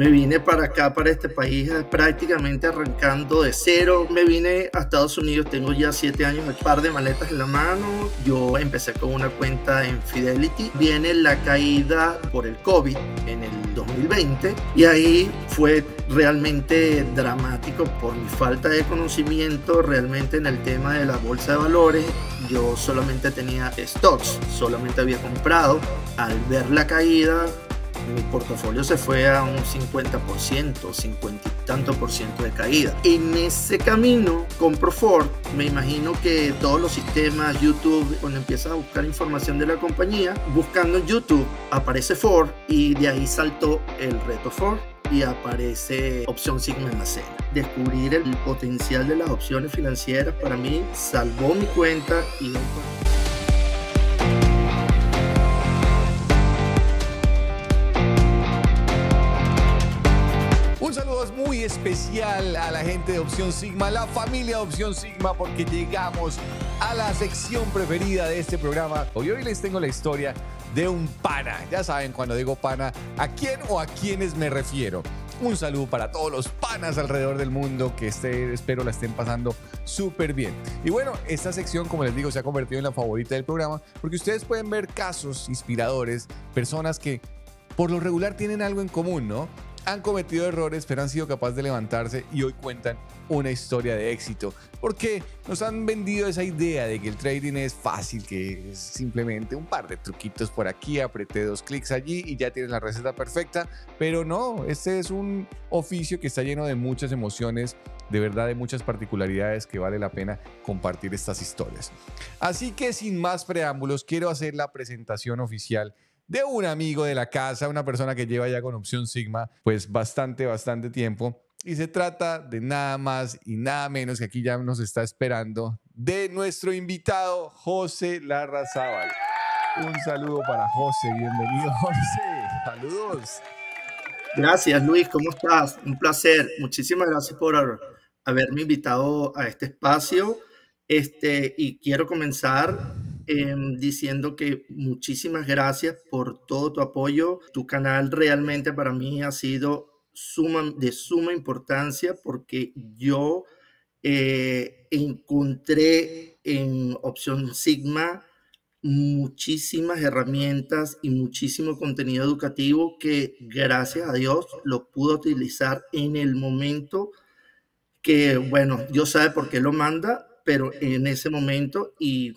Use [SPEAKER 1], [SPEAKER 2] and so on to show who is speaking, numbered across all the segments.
[SPEAKER 1] Me vine para acá, para este país, eh, prácticamente arrancando de cero. Me vine a Estados Unidos, tengo ya siete años, un par de maletas en la mano. Yo empecé con una cuenta en Fidelity. Viene la caída por el COVID en el 2020 y ahí fue realmente dramático por mi falta de conocimiento realmente en el tema de la bolsa de valores. Yo solamente tenía stocks, solamente había comprado. Al ver la caída, mi portafolio se fue a un 50%, 50 y tanto por ciento de caída. En ese camino, compro Ford, me imagino que todos los sistemas, YouTube, cuando empiezas a buscar información de la compañía, buscando en YouTube, aparece Ford y de ahí saltó el reto Ford y aparece opción Sigma en la cena. Descubrir el potencial de las opciones financieras para mí salvó mi cuenta y...
[SPEAKER 2] muy especial a la gente de Opción Sigma, la familia de Opción Sigma, porque llegamos a la sección preferida de este programa. Hoy, hoy les tengo la historia de un pana. Ya saben, cuando digo pana, ¿a quién o a quiénes me refiero? Un saludo para todos los panas alrededor del mundo que este, espero la estén pasando súper bien. Y bueno, esta sección, como les digo, se ha convertido en la favorita del programa porque ustedes pueden ver casos inspiradores, personas que por lo regular tienen algo en común, ¿no? han cometido errores, pero han sido capaces de levantarse y hoy cuentan una historia de éxito. Porque nos han vendido esa idea de que el trading es fácil, que es simplemente un par de truquitos por aquí, apreté dos clics allí y ya tienes la receta perfecta. Pero no, este es un oficio que está lleno de muchas emociones, de verdad de muchas particularidades que vale la pena compartir estas historias. Así que sin más preámbulos, quiero hacer la presentación oficial de un amigo de la casa, una persona que lleva ya con opción Sigma, pues bastante, bastante tiempo. Y se trata de nada más y nada menos que aquí ya nos está esperando, de nuestro invitado José Larrazábal. Un saludo para José, bienvenido José, saludos.
[SPEAKER 1] Gracias Luis, ¿cómo estás? Un placer, muchísimas gracias por haberme invitado a este espacio. Este, y quiero comenzar Em, diciendo que muchísimas gracias por todo tu apoyo. Tu canal realmente para mí ha sido suma, de suma importancia porque yo eh, encontré en Opción Sigma muchísimas herramientas y muchísimo contenido educativo que gracias a Dios lo pude utilizar en el momento que, bueno, Dios sabe por qué lo manda, pero en ese momento y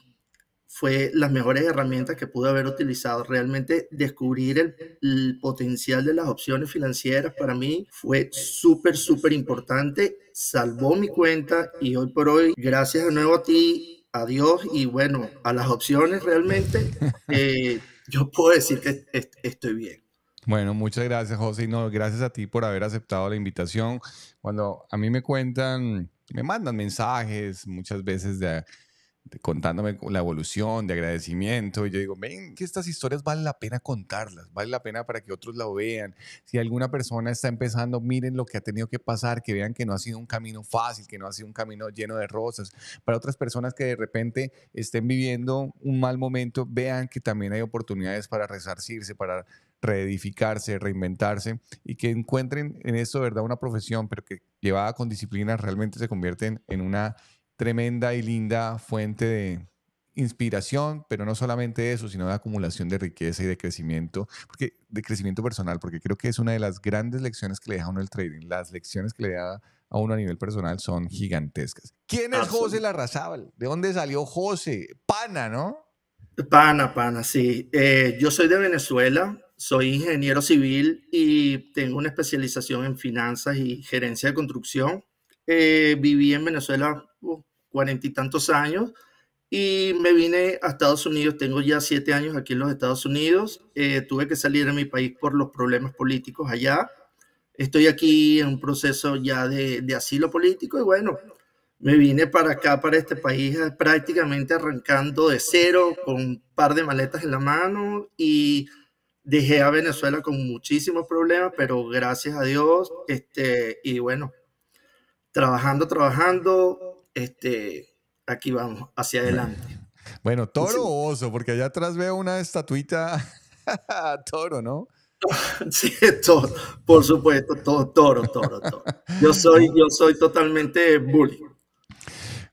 [SPEAKER 1] fue las mejores herramientas que pude haber utilizado. Realmente descubrir el, potencial de las opciones financieras para mí fue súper, súper importante. Salvó mi cuenta y hoy por hoy, gracias de nuevo a ti, a Dios y bueno, a las opciones realmente, eh, yo puedo decir que estoy bien.
[SPEAKER 2] Bueno, muchas gracias, José. Y no, gracias a ti por haber aceptado la invitación. Cuando a mí me cuentan, me mandan mensajes muchas veces de contándome la evolución de agradecimiento. Y yo digo, ven, que estas historias vale la pena contarlas, vale la pena para que otros la vean. Si alguna persona está empezando, miren lo que ha tenido que pasar, que vean que no ha sido un camino fácil, que no ha sido un camino lleno de rosas. Para otras personas que de repente estén viviendo un mal momento, vean que también hay oportunidades para resarcirse, para reedificarse, reinventarse y que encuentren en eso, ¿verdad?, una profesión, pero que llevada con disciplina realmente se convierten en una tremenda y linda fuente de inspiración, pero no solamente eso, sino de acumulación de riqueza y de crecimiento, porque de crecimiento personal, porque creo que es una de las grandes lecciones que le deja a uno el trading. Las lecciones que le da a uno a nivel personal son gigantescas. ¿Quién es José Larrazábal? ¿De dónde salió José? Pana, ¿no? Pana,
[SPEAKER 1] pana, sí. Eh, yo soy de Venezuela, soy ingeniero civil y tengo una especialización en finanzas y gerencia de construcción. Eh, viví en Venezuela uh, cuarenta y tantos años y me vine a Estados Unidos. Tengo ya siete años aquí en los Estados Unidos. Eh, tuve que salir de mi país por los problemas políticos allá. Estoy aquí en un proceso ya de, asilo político y bueno, me vine para acá, para este país, eh, prácticamente arrancando de cero, con un par de maletas en la mano y dejé a Venezuela con muchísimos problemas, pero gracias a Dios, este, y bueno, trabajando, trabajando, este, aquí vamos, hacia adelante.
[SPEAKER 2] Bueno, toro
[SPEAKER 1] o oso, porque allá atrás veo una
[SPEAKER 2] estatuita toro, ¿no?
[SPEAKER 1] Sí, toro, por supuesto, todo, toro, toro, toro. Yo soy, yo soy totalmente bully.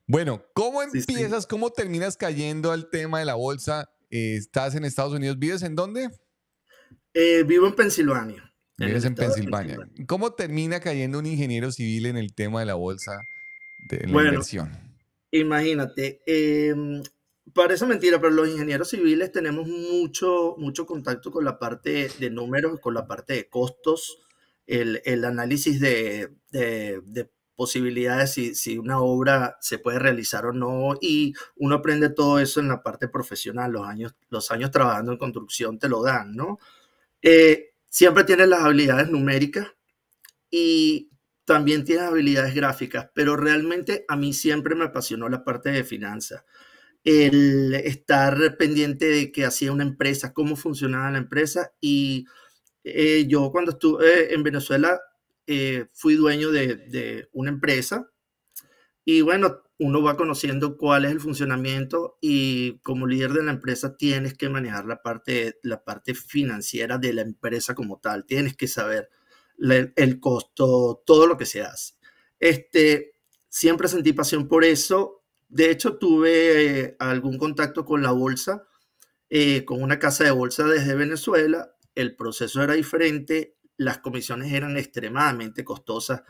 [SPEAKER 2] Bueno, ¿cómo empiezas, cómo terminas cayendo al tema de la bolsa? Eh, ¿Estás en Estados
[SPEAKER 1] Unidos? ¿Vives en dónde? Eh, vivo en Pensilvania. Vives en Pensilvania.
[SPEAKER 2] ¿Cómo termina cayendo un ingeniero civil en el tema de la bolsa? de bueno,
[SPEAKER 1] Imagínate, eh, parece mentira, pero los ingenieros civiles tenemos mucho, mucho contacto con la parte de números, con la parte de costos, el, el análisis de, de, posibilidades, si, si una obra se puede realizar o no, y uno aprende todo eso en la parte profesional, los años, los años trabajando en construcción te lo dan, ¿no? Eh, siempre tienes las habilidades numéricas y también tienes habilidades gráficas, pero realmente a mí siempre me apasionó la parte de finanzas. El estar pendiente de qué hacía una empresa, cómo funcionaba la empresa. Y eh, yo cuando estuve en Venezuela eh, fui dueño de, una empresa y bueno, uno va conociendo cuál es el funcionamiento y como líder de la empresa tienes que manejar la parte, la parte financiera de la empresa como tal, tienes que saber el costo, todo lo que se hace. Este, siempre sentí pasión por eso. De hecho, tuve eh, algún contacto con la bolsa, eh, con una casa de bolsa desde Venezuela. El proceso era diferente, las comisiones eran extremadamente costosas.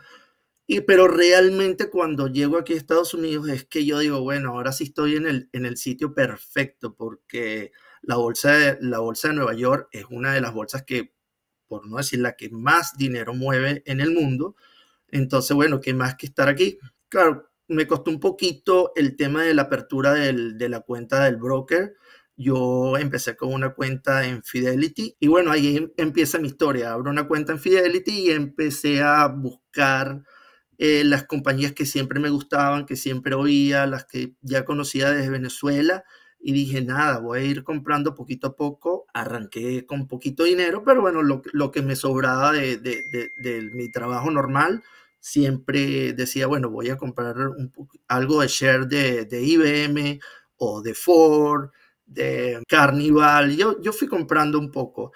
[SPEAKER 1] Y, pero realmente cuando llego aquí a Estados Unidos es que yo digo, bueno, ahora sí estoy en el, en el sitio perfecto porque la bolsa, la bolsa de Nueva York es una de las bolsas que por no decir la que más dinero mueve en el mundo. Entonces, bueno, ¿qué más que estar aquí? Claro, me costó un poquito el tema de la apertura de la cuenta del broker. Yo empecé con una cuenta en Fidelity y bueno, ahí em, empieza mi historia. Abro una cuenta en Fidelity y empecé a buscar eh, las compañías que siempre me gustaban, que siempre oía, las que ya conocía desde Venezuela y dije, nada, voy a ir comprando poquito a poco. Arranqué con poquito dinero, pero bueno, lo, que me sobraba de, mi trabajo normal, siempre decía, bueno, voy a comprar algo de share de, IBM o de Ford, de Carnival. Yo, yo fui comprando un poco.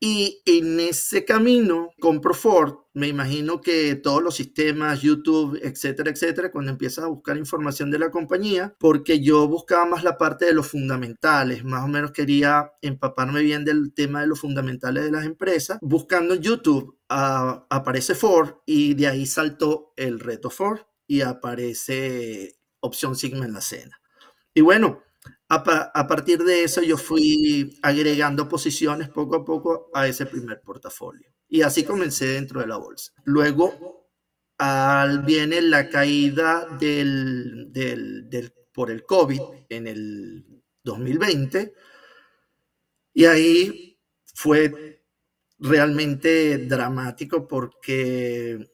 [SPEAKER 1] Y en ese camino, compro Ford, me imagino que todos los sistemas, YouTube, etcétera, etcétera, cuando empiezas a buscar información de la compañía, porque yo buscaba más la parte de los fundamentales, más o menos quería empaparme bien del tema de los fundamentales de las empresas. Buscando en YouTube ah, aparece Ford y de ahí saltó el reto Ford y aparece opción Sigma en la cena. Y bueno, a, partir de eso yo fui agregando posiciones poco a poco a ese primer portafolio. Y así comencé dentro de la bolsa. Luego al, viene la caída del, por el COVID en el 2020. Y ahí fue realmente dramático porque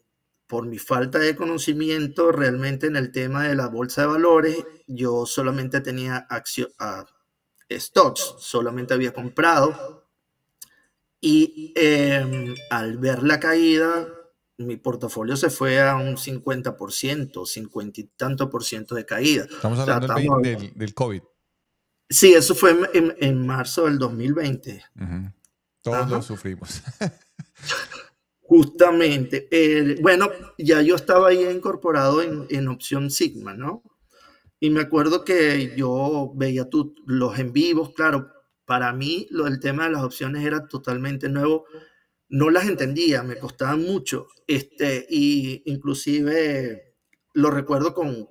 [SPEAKER 1] por mi falta de conocimiento realmente en el tema de la bolsa de valores yo solamente tenía acción, a ah, stocks, solamente había comprado. Y em, al ver la caída, mi portafolio se fue a un 50%, 50 y tanto por ciento de caída. Estamos hablando, del, COVID. Sí, eso fue en, marzo del 2020.
[SPEAKER 2] Todos lo sufrimos.
[SPEAKER 1] Justamente. bueno, ya yo estaba ahí incorporado en opción Sigma, ¿no? Y me acuerdo que yo veía los en vivos, claro, para mí lo, el tema de las opciones era totalmente nuevo, no las entendía, me costaba mucho, este, y inclusive lo recuerdo con,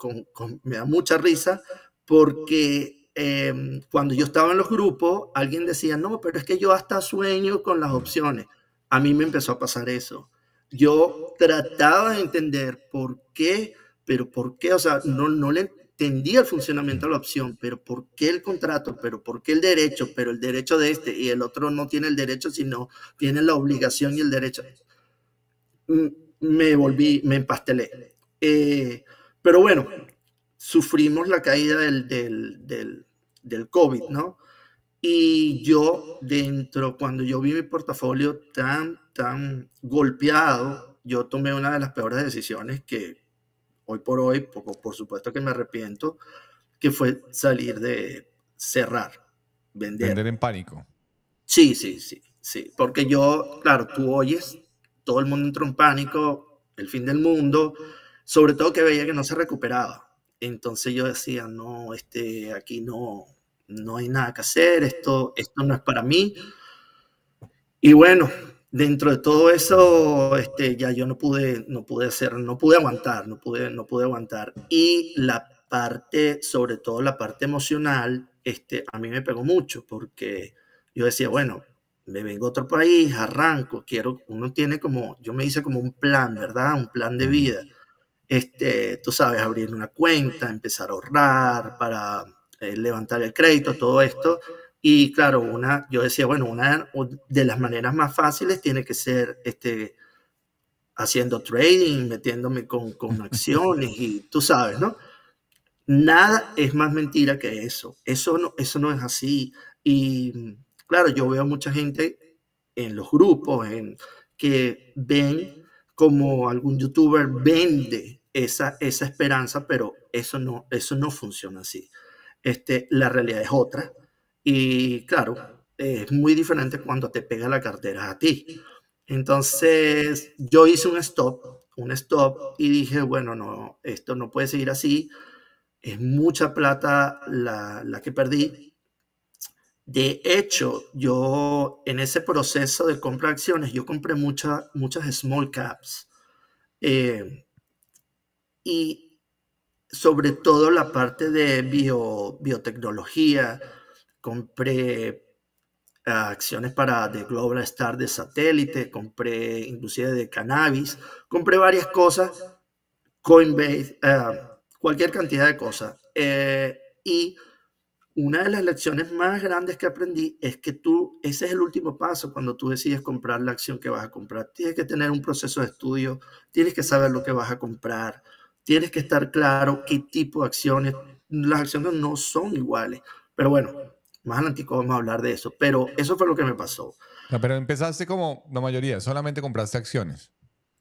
[SPEAKER 1] me da mucha risa, porque em, cuando yo estaba en los grupos, alguien decía, no, pero es que yo hasta sueño con las opciones. A mí me empezó a pasar eso. Yo trataba de entender por qué, pero por qué, o sea, no, no le, entendía el funcionamiento de la opción, pero ¿por qué el contrato? ¿Pero por qué el derecho? Pero el derecho de este y el otro no tiene el derecho, sino tiene la obligación y el derecho. Mm, me volví, me empastelé. Eh, pero bueno, sufrimos la caída del, del, del, del COVID, ¿no? Y yo dentro, cuando yo vi mi portafolio tan, tan golpeado, yo tomé una de las peores decisiones que hoy por hoy, por, por supuesto que me arrepiento, que fue salir de cerrar, vender. Vender en pánico. Sí, sí, sí, sí. Porque yo, claro, tú oyes, todo el mundo entró en pánico, el fin del mundo, sobre todo que veía que no se recuperaba. Entonces yo decía, no, este, aquí no, no hay nada que hacer, esto, esto no es para mí. Y bueno, dentro de todo eso, este, ya yo no pude, no pude hacer, no pude aguantar, no pude, no pude aguantar. Y la parte, sobre todo la parte emocional, este, a mí me pegó mucho porque yo decía, bueno, me vengo a otro país, arranco, quiero, uno tiene como, yo me hice como un plan, ¿verdad? Un plan de vida. Este, tú sabes, abrir una cuenta, empezar a ahorrar para eh, levantar el crédito, todo esto. Y claro, una, yo decía, bueno, una de las maneras más fáciles tiene que ser este, haciendo trading, metiéndome con, con acciones y tú sabes, ¿no? Nada es más mentira que eso. Eso no, eso no es así. Y mm, claro, yo veo mucha gente en los grupos en, que ven como algún youtuber vende esa, esa esperanza, pero eso no, eso no funciona así. Este, la realidad es otra y claro, es muy diferente cuando te pega la cartera a ti. Entonces yo hice un stop, un stop y dije, bueno, no, esto no puede seguir así. Es mucha plata la, que perdí. De hecho, yo en ese proceso de compra acciones, yo compré muchas, muchas small caps. Eh, y sobre todo la parte de bio, biotecnología, compré ah, acciones para The Global Star de satélite, compré inclusive de cannabis, compré varias cosas, Coinbase, ah, cualquier cantidad de cosas. Eh, y una de las lecciones más grandes que aprendí es que tú, ese es el último paso cuando tú decides comprar la acción que vas a comprar. Tienes que tener un proceso de estudio, tienes que saber lo que vas a comprar, tienes que estar claro qué tipo de acciones, las acciones no son iguales. Pero bueno, más adelante vamos a hablar de eso, pero eso fue lo que me pasó.
[SPEAKER 2] pero empezaste como la mayoría, solamente compraste acciones.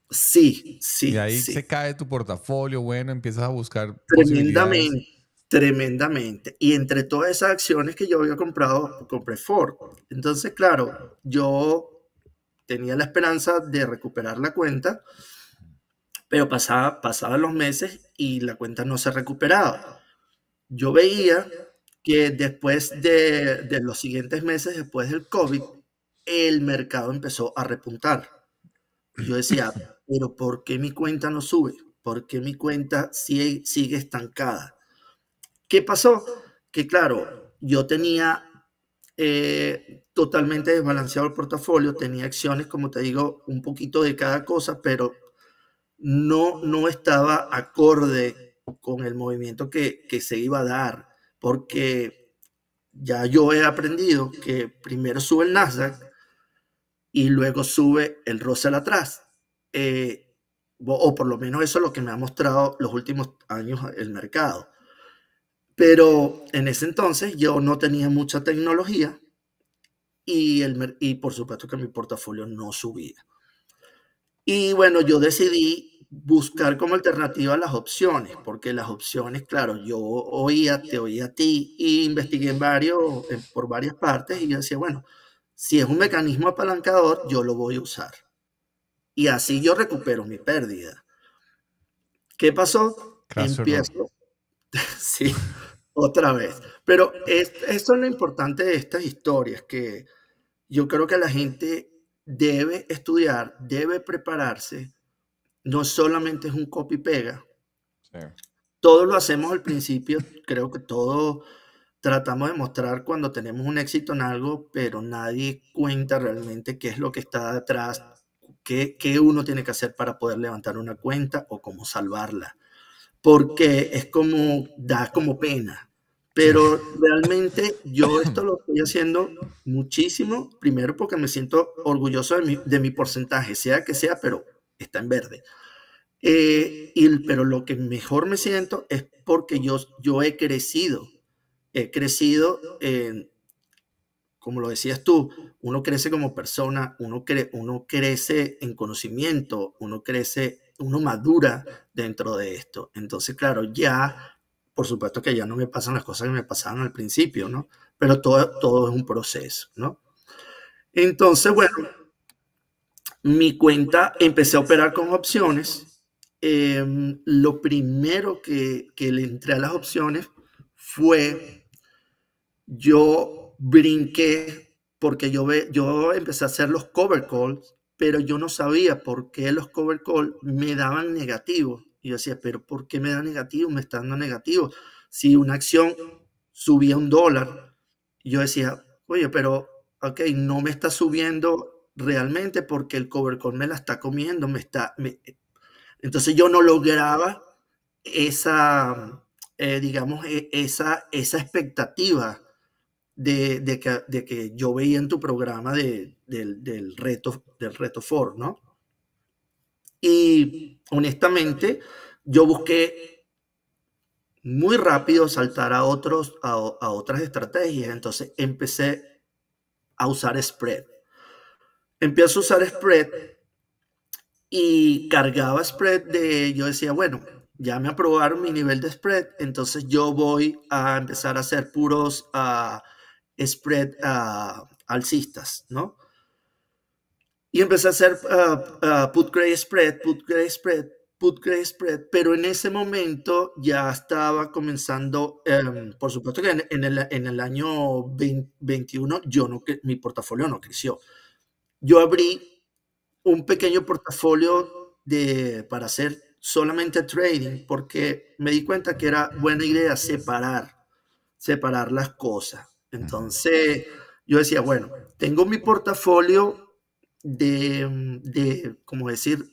[SPEAKER 2] Sí, sí. Y ahí se cae tu portafolio, bueno, empiezas a buscar. Tremendamente,
[SPEAKER 1] tremendamente. Y entre todas esas acciones que yo había comprado, compré Ford. Entonces, claro, yo tenía la esperanza de recuperar la cuenta, pero pasaba, pasaban los meses y la cuenta no se recuperaba. Yo veía que después de, los siguientes meses, después del COVID, el mercado empezó a repuntar. Yo decía, pero ¿por qué mi cuenta no sube? ¿Por qué mi cuenta sigue, estancada? ¿Qué pasó? Que claro, yo tenía eh, totalmente desbalanceado el portafolio, tenía acciones, como te digo, un poquito de cada cosa, pero no, no estaba acorde con el movimiento que, que se iba a dar porque ya yo he aprendido que primero sube el Nasdaq y luego sube el Russell atrás. Eh, o por lo menos eso es lo que me ha mostrado los últimos años el mercado. Pero en ese entonces yo no tenía mucha tecnología y, el, y por supuesto que mi portafolio no subía. Y bueno, yo decidí buscar como alternativa las opciones, porque las opciones, claro, yo oía, te oía a ti e investigué en varios, por varias partes y yo decía, bueno, si es un mecanismo apalancador, yo lo voy a usar. Y así yo recupero mi pérdida. ¿Qué pasó?
[SPEAKER 2] Empiezo.
[SPEAKER 1] sí, otra vez. Pero es, eso es lo importante de estas historias, que yo creo que la gente debe estudiar, debe prepararse no solamente es un copy-pega. todo lo hacemos al principio, creo que todo tratamos de mostrar cuando tenemos un éxito en algo, pero nadie cuenta realmente qué es lo que está detrás, qué, uno tiene que hacer para poder levantar una cuenta o cómo salvarla. Porque es como, da como pena. Pero realmente yo esto lo estoy haciendo muchísimo, primero porque me siento orgulloso de mi porcentaje, sea que sea, pero está en verde. Eh, y, pero lo que mejor me siento es porque yo, yo he crecido, he crecido, como lo decías tú, uno crece como persona, uno, cre, uno crece en conocimiento, uno crece, uno madura dentro de esto. Entonces, claro, ya, por supuesto que ya no me pasan las cosas que me pasaban al principio, ¿no? Pero todo, todo es un proceso, ¿no? Entonces, bueno, mi cuenta empecé a operar con opciones. Em, lo primero que, le entré a las opciones fue yo brinqué porque yo, yo empecé a hacer los cover calls, pero yo no sabía por qué los cover calls me daban negativos. Y yo decía, pero ¿por qué me da negativo? Me está dando negativo. Si una acción subía un dólar, yo decía, oye, pero, ok, no me está subiendo realmente porque el Cover Call me la está comiendo, está... entonces yo no lograba esa, eh, digamos, e, esa, esa expectativa de, que, yo veía en tu programa del, reto, del reto Ford, ¿no? Y honestamente, yo busqué muy rápido saltar a, otros, a, a otras estrategias, entonces empecé a usar spread empiezo a usar spread y cargaba spread de, yo decía, bueno, ya me aprobaron mi nivel de spread, entonces yo voy a empezar a hacer puros ah, spread ah, alcistas, ¿no? Y empecé a hacer ah, put gray spread, put gray spread, put gray spread, pero en ese momento ya estaba comenzando, em, por supuesto que en, el, año 2021 yo no, mi portafolio no creció yo abrí un pequeño portafolio de, para hacer solamente trading porque me di cuenta que era buena idea separar, separar las cosas. Entonces yo decía, bueno, tengo mi portafolio de, de como decir,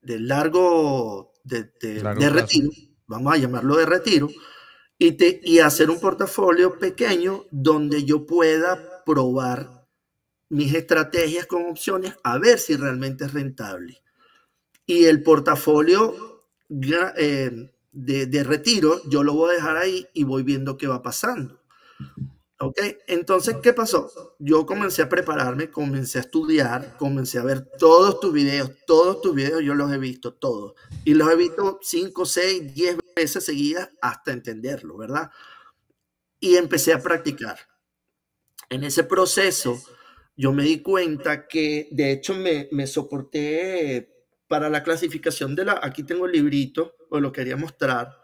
[SPEAKER 1] de largo, de, retiro, vamos a llamarlo de retiro, y, y hacer un portafolio pequeño donde yo pueda probar mis estrategias con opciones a ver si realmente es rentable. Y el portafolio eh, de, retiro, yo lo voy a dejar ahí y voy viendo qué va pasando. ¿Ok? Entonces, ¿qué pasó? Yo comencé a prepararme, comencé a estudiar, comencé a ver todos tus videos, todos tus videos yo los he visto, todos. Y los he visto 5, 6, 10 veces seguidas hasta entenderlo, ¿verdad? Y empecé a practicar. En ese proceso yo me di cuenta que, de hecho, me, me soporté para la clasificación de la, aquí tengo el librito, os lo quería mostrar,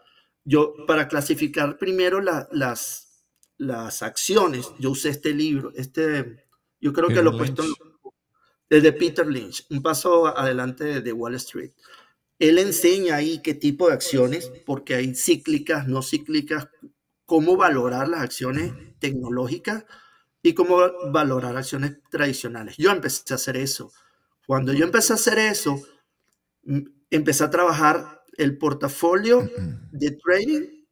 [SPEAKER 1] yo para clasificar primero las, las acciones, yo usé este libro, este, yo creo que lo he puesto, el de Peter Lynch, un paso adelante de Wall Street. Él enseña ahí qué tipo de acciones, porque hay cíclicas, no cíclicas, cómo valorar las acciones tecnológicas y cómo valorar acciones tradicionales. Yo empecé a hacer eso. Cuando yo empecé a hacer eso, mm, empecé a trabajar el portafolio de trading,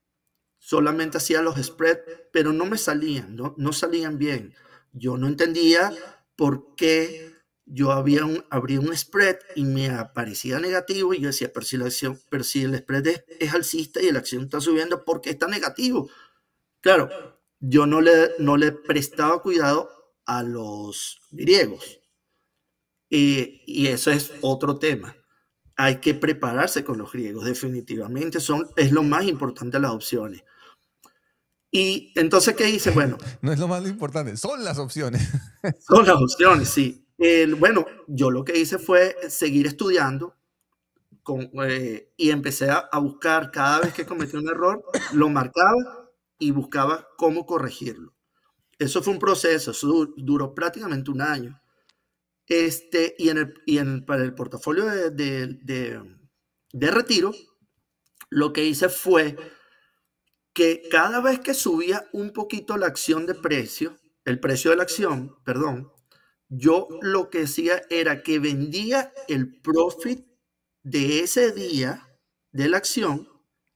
[SPEAKER 1] solamente hacía los spreads, pero no me salían, no, salían bien. Yo no entendía por qué yo había un, abrí un spread y me aparecía negativo y yo decía, pero si, la acción, pero si el spread es, es, alcista y la acción está subiendo, ¿por qué está negativo? Claro, yo no le, no le prestaba cuidado a los griegos. Y, y eso es otro tema. Hay que prepararse con los griegos, definitivamente. Son, es lo más importante las opciones. Y entonces, ¿qué hice? Bueno. No es lo más
[SPEAKER 2] importante, son las opciones.
[SPEAKER 1] Son las opciones, sí. bueno, yo lo que hice fue seguir estudiando con, eh, y empecé a, a buscar cada vez que cometí un error, lo marcaba y buscaba cómo corregirlo. Eso fue un proceso, eso duró prácticamente un año. Este, y en el, y para el portafolio de, de, de, retiro, lo que hice fue que cada vez que subía un poquito la acción de precio, el precio de la acción, perdón, yo lo que hacía era que vendía el profit de ese día de la acción,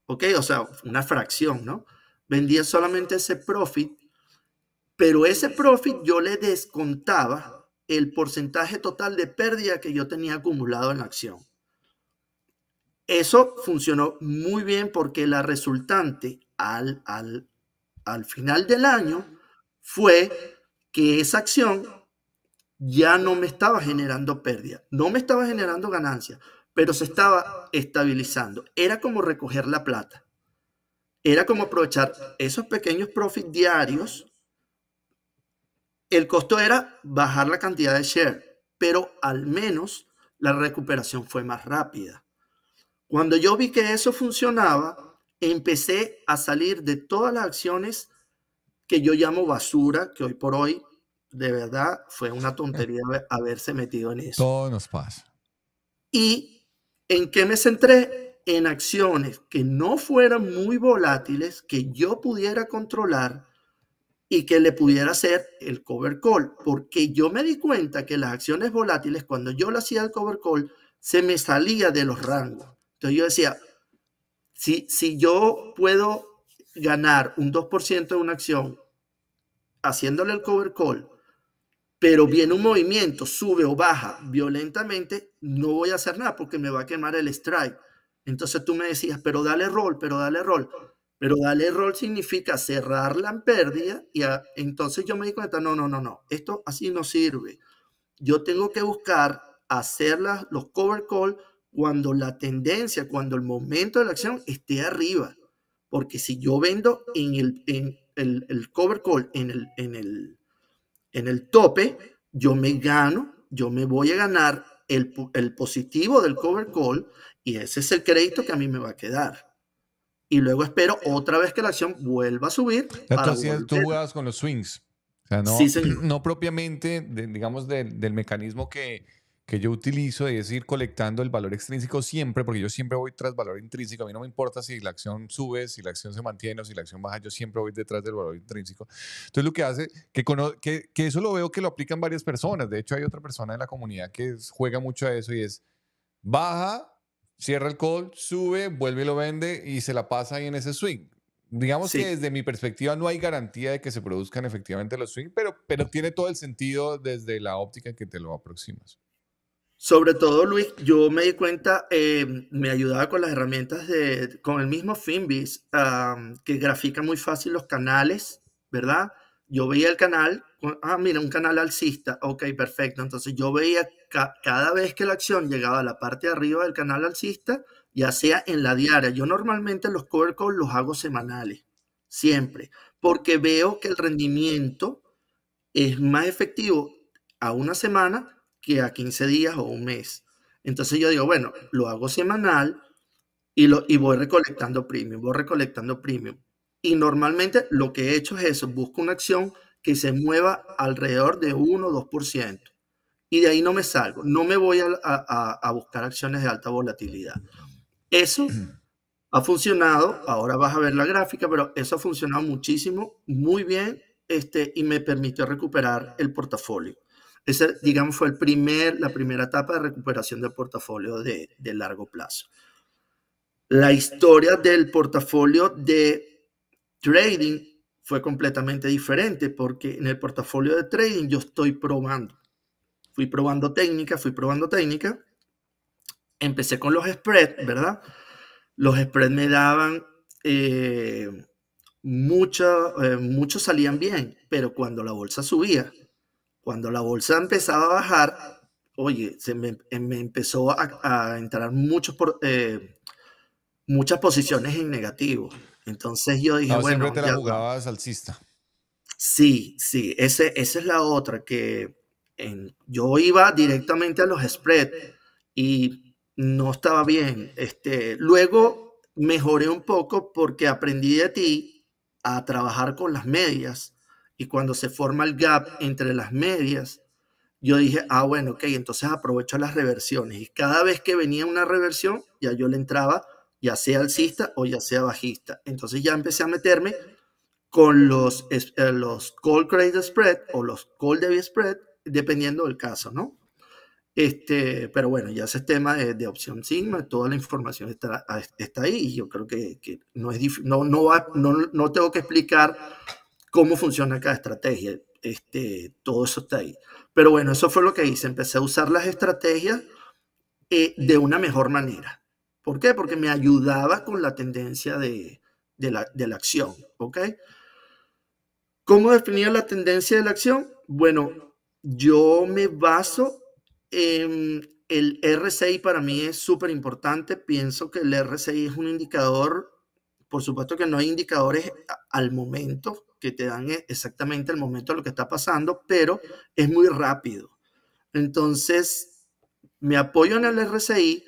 [SPEAKER 1] ¿ok? O sea, una fracción, ¿no? vendía solamente ese profit, pero ese profit yo le descontaba el porcentaje total de pérdida que yo tenía acumulado en la acción. Eso funcionó muy bien porque la resultante al, al, al final del año fue que esa acción ya no me estaba generando pérdida, no me estaba generando ganancia, pero se estaba estabilizando. Era como recoger la plata era como aprovechar esos pequeños profit diarios. El costo era bajar la cantidad de share, pero al menos la recuperación fue más rápida. Cuando yo vi que eso funcionaba, empecé a salir de todas las acciones que yo llamo basura, que hoy por hoy de verdad fue una tontería haberse metido en eso. Todo nos pasa. ¿Y en qué me centré? en acciones que no fueran muy volátiles, que yo pudiera controlar y que le pudiera hacer el cover call, porque yo me di cuenta que las acciones volátiles, cuando yo le hacía el cover call, se me salía de los rangos. Entonces yo decía, si, si yo puedo ganar un 2% de una acción haciéndole el cover call, pero viene un movimiento, sube o baja violentamente, no voy a hacer nada porque me va a quemar el strike. Entonces tú me decías, pero dale rol, pero dale rol. Pero dale rol significa cerrar la pérdida y entonces yo me di cuenta, no, no, no, no, esto así no sirve. Yo tengo que buscar hacer los cover call cuando la tendencia, cuando el momento de la acción esté arriba. Porque si yo vendo en el, en cover call, en el, en, el, en el tope, yo me gano, yo me voy a ganar el, el positivo del cover call y ese es el crédito que a mí me va a quedar. Y luego espero otra vez que la acción vuelva a subir. tú jugabas
[SPEAKER 2] con los swings. no, no
[SPEAKER 1] propiamente,
[SPEAKER 2] digamos, del mecanismo que, que yo utilizo es ir colectando el valor extrínseco siempre, porque yo siempre voy tras valor intrínseco. A mí no me importa si la acción sube, si la acción se mantiene o si la acción baja, yo siempre voy detrás del valor intrínseco. Entonces, lo que hace, que, que, eso lo veo que lo aplican varias personas. De hecho, hay otra persona en la comunidad que juega mucho a eso y es baja cierra el call, sube, vuelve y lo vende y se la pasa ahí en ese swing. Digamos que desde mi perspectiva no hay garantía de que se produzcan efectivamente los swings, pero, pero tiene todo el sentido desde la óptica que te lo aproximas.
[SPEAKER 1] Sobre todo, Luis, yo me di cuenta, eh, me ayudaba con las herramientas de, con el mismo Finbis, que grafica muy fácil los canales, ¿verdad? yo veía el canal, ah, mira, un canal alcista, ok, perfecto. Entonces yo veía cada vez que la acción llegaba a la parte de arriba del canal alcista, ya sea en la diaria. Yo normalmente los cover calls los hago semanales, siempre, porque veo que el rendimiento es más efectivo a una semana que a 15 días o un mes. Entonces yo digo, bueno, lo hago semanal y, lo, y voy recolectando premium, voy recolectando premium y normalmente lo que he hecho es eso, busco una acción que se mueva alrededor de 1 o 2%. Y de ahí no me salgo, no me voy a, buscar acciones de alta volatilidad. Eso ha funcionado, ahora vas a ver la gráfica, pero eso ha funcionado muchísimo, muy bien, este, y me permitió recuperar el portafolio. Esa, digamos, fue el primer, la primera etapa de recuperación del portafolio de largo plazo. La historia del portafolio de Trading fue completamente diferente porque en el portafolio de trading yo estoy probando. Fui probando técnica, fui probando técnica. Empecé con los spreads, ¿verdad? Los spreads me daban, eh, eh, muchos salían bien, pero cuando la bolsa subía, cuando la bolsa empezaba a bajar, oye, se me, em, empezó a, entrar muchos eh, muchas posiciones en negativo. Entonces yo dije, bueno. Siempre te la ya,
[SPEAKER 2] de salsista.
[SPEAKER 1] Sí, sí, ese, esa es la otra, que yo iba directamente a los spreads y no estaba bien. Este, luego mejoré un poco porque aprendí de ti a trabajar con las medias y cuando se forma el gap entre las medias, yo dije, ah, bueno, ok, entonces aprovecho las reversiones. Y cada vez que venía una reversión, ya yo le entraba ya sea alcista o ya sea bajista. Entonces ya empecé a meterme con los, eh, los call credit spread o los call debit spread, dependiendo del caso, ¿no? Este, pero bueno, ya ese tema de, opción sigma, toda la información está, está ahí y yo creo que, que no, es no, no, va, no, no tengo que explicar cómo funciona cada estrategia. Este, todo eso está ahí. Pero bueno, eso fue lo que hice. Empecé a usar las estrategias eh, de una mejor manera. ¿Por qué? Porque me ayudaba con la tendencia de, la, la, acción. ¿Ok? ¿Cómo definir la tendencia de la acción? Bueno, yo me baso en el RSI, para mí es súper importante. Pienso que el RSI es un indicador, por supuesto que no hay indicadores al momento que te dan e, exactamente el momento de lo que está pasando, pero es muy rápido. Entonces, me apoyo en el RSI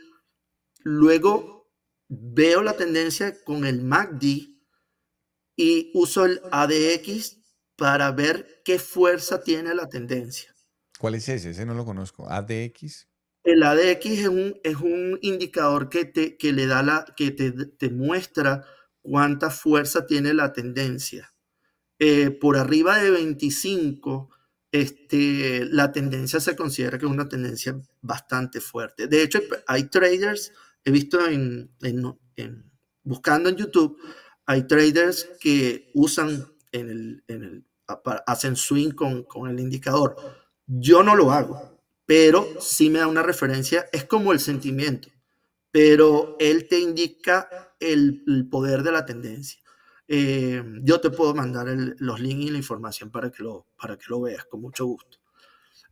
[SPEAKER 1] Luego veo la tendencia con el MACD y uso el ADX para ver qué fuerza tiene la tendencia.
[SPEAKER 2] ¿Cuál es ese? Ese no lo conozco. ADX.
[SPEAKER 1] El ADX es un, indicador que te, da que te, muestra cuánta fuerza tiene la tendencia. Eh, por arriba de 25, este, la tendencia se considera que es una tendencia bastante fuerte. De hecho, hay traders he visto en, buscando en YouTube, hay traders que usan en el, hacen swing con, el indicador. Yo no lo hago, pero sí me da una referencia, es como el sentimiento, pero él te indica el, poder de la tendencia. Eh, yo te puedo mandar los links y la información para que, lo, para que lo veas con mucho gusto.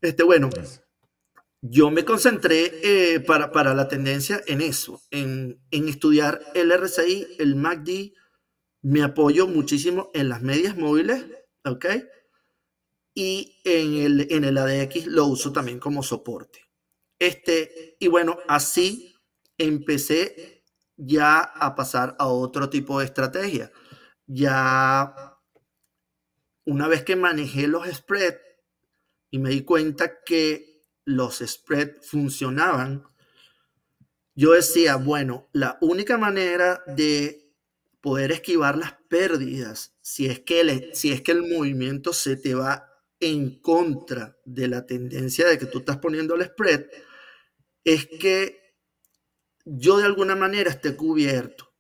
[SPEAKER 1] Este, bueno, yo me concentré eh, para, la tendencia en eso, en, estudiar el RSI, el MACD. Me apoyo muchísimo en las medias móviles, ¿ok? Y en el, en el ADX lo uso también como soporte. Este, y bueno, así empecé ya a pasar a otro tipo de estrategia. Ya una vez que manejé los spreads y me di cuenta que los spread funcionaban, yo decía, bueno, la única manera de poder esquivar las pérdidas, si es que el, si es que el movimiento se te va en contra de la tendencia de que tú estás poniendo el spread, es que yo de alguna manera esté cubierto.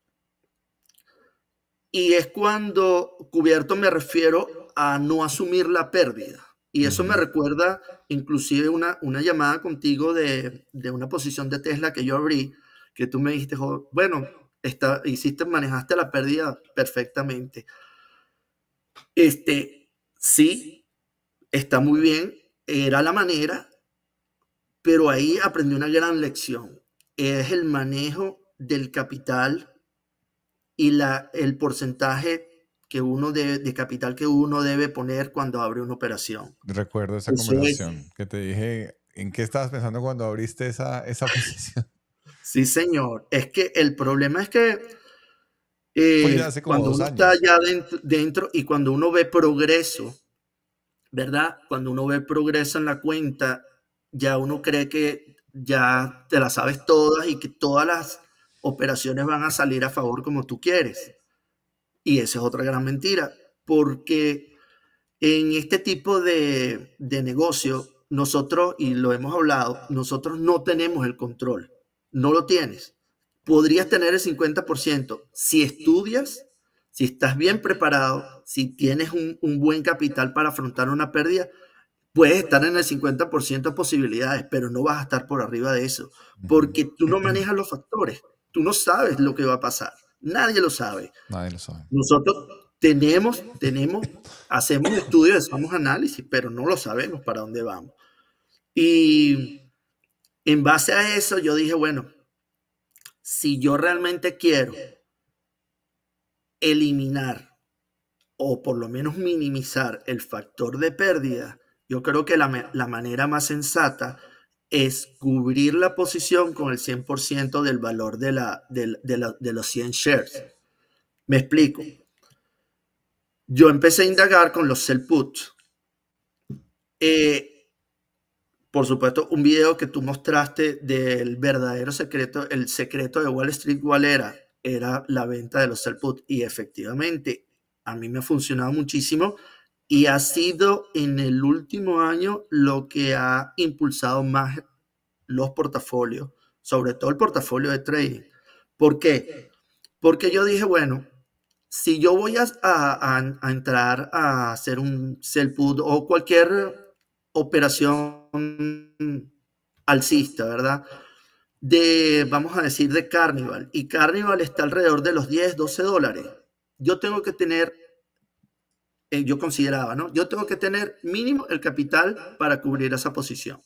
[SPEAKER 1] Y es cuando cubierto me refiero a no asumir la pérdida. Y eso me recuerda inclusive una, una llamada contigo de, una posición de Tesla que yo abrí, que tú me dijiste, bueno, está, hiciste, manejaste la pérdida perfectamente. Este, sí, está muy bien, era la manera, pero ahí aprendí una gran lección. Es el manejo del capital y la, el porcentaje uno de capital que uno debe poner cuando abre una operación.
[SPEAKER 2] Recuerdo esa conversación que te dije, ¿en qué estabas pensando cuando abriste esa, esa posición? sí, señor.
[SPEAKER 1] Es que el problema es que eh, cuando uno está ya dentro, dentro, y cuando uno ve progreso, ¿verdad? Cuando uno ve progreso en la cuenta, ya uno cree que ya te las sabes todas y que todas las operaciones van a salir a favor como tú quieres. Y esa es otra gran mentira, porque en este tipo de, negocio, nosotros, y lo hemos hablado, nosotros no tenemos el control, no lo tienes. Podrías tener el 50% si estudias, si estás bien preparado, si tienes un, un buen capital para afrontar una pérdida, puedes estar en el 50% de posibilidades, pero no vas a estar por arriba de eso, porque tú no manejas los factores, tú no sabes lo que va a pasar. Nadie lo sabe. Nadie lo sabe. Nosotros tenemos, tenemos, hacemos estudios, hacemos análisis, pero no lo sabemos para dónde vamos. Y en base a eso yo dije, bueno, si yo realmente quiero eliminar o por lo menos minimizar el factor de pérdida, yo creo que la, la manera más sensata es cubrir la posición con el 100% del valor de, la, de, los 100 shares. Me explico. Yo empecé a indagar con los sell puts. Eh, por supuesto, un video que tú mostraste del verdadero secreto, el secreto de Wall Street, ¿cuál era? Era la venta de los sell puts. Y efectivamente, a mí me ha funcionado muchísimo y ha sido en el último año lo que ha impulsado más los portafolios, sobre todo el portafolio de trading. ¿Por qué? Porque yo dije, bueno, si yo voy a, entrar a hacer un sell put o cualquier operación alcista, ¿verdad? De, vamos a decir, de Carnival, y Carnival está alrededor de los 10, 12 dólares. Yo tengo que tener eh, yo consideraba, ¿no? Yo tengo que tener mínimo el capital para cubrir esa posición.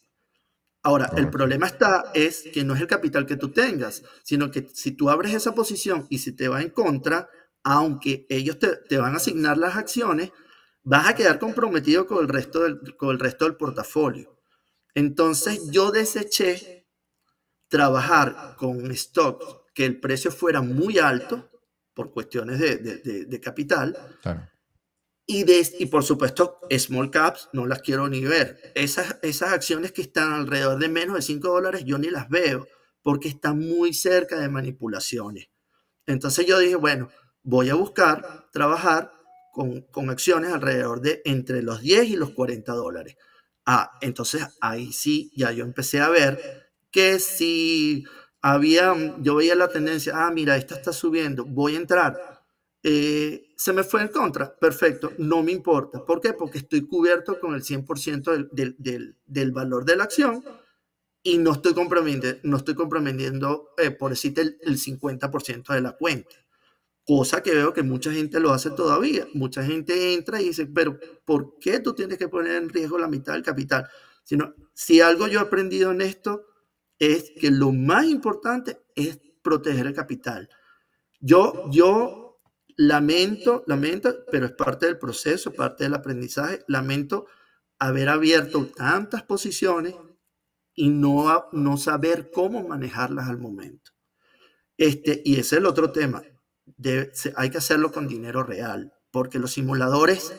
[SPEAKER 1] Ahora, el problema está es que no es el capital que tú tengas, sino que si tú abres esa posición y si te va en contra, aunque ellos te, van a asignar las acciones, vas a quedar comprometido con el resto del, con resto del portafolio. Entonces yo deseché trabajar con stocks que el precio fuera muy alto por cuestiones de, capital y, por supuesto, small caps, no las quiero ni ver. Esas, esas acciones que están alrededor de menos de 5 dólares, yo ni las veo porque están muy cerca de manipulaciones. Entonces yo dije, bueno, voy a buscar trabajar con, con acciones alrededor de entre los 10 y los 40 dólares. Ah, entonces ahí sí, ya yo empecé a ver que si había, yo veía la tendencia, ah, mira, esta está subiendo, voy a entrar. Eh, se me fue en contra, perfecto, no me importa. ¿Por qué? Porque estoy cubierto con el 100% del, del, del, valor de la acción y no estoy comprometiendo, no estoy comprometiendo eh, por decirte, el, 50% de la cuenta. Cosa que veo que mucha gente lo hace todavía. Mucha gente entra y dice, pero ¿por qué tú tienes que poner en riesgo la mitad del capital? Sino, si algo yo he aprendido en esto es que lo más importante es proteger el capital. Yo, yo Lamento, lamento, pero es parte del proceso, parte del aprendizaje. Lamento haber abierto tantas posiciones y no, no saber cómo manejarlas al momento. Este, y ese es el otro tema. hay que hacerlo con dinero real, porque los simuladores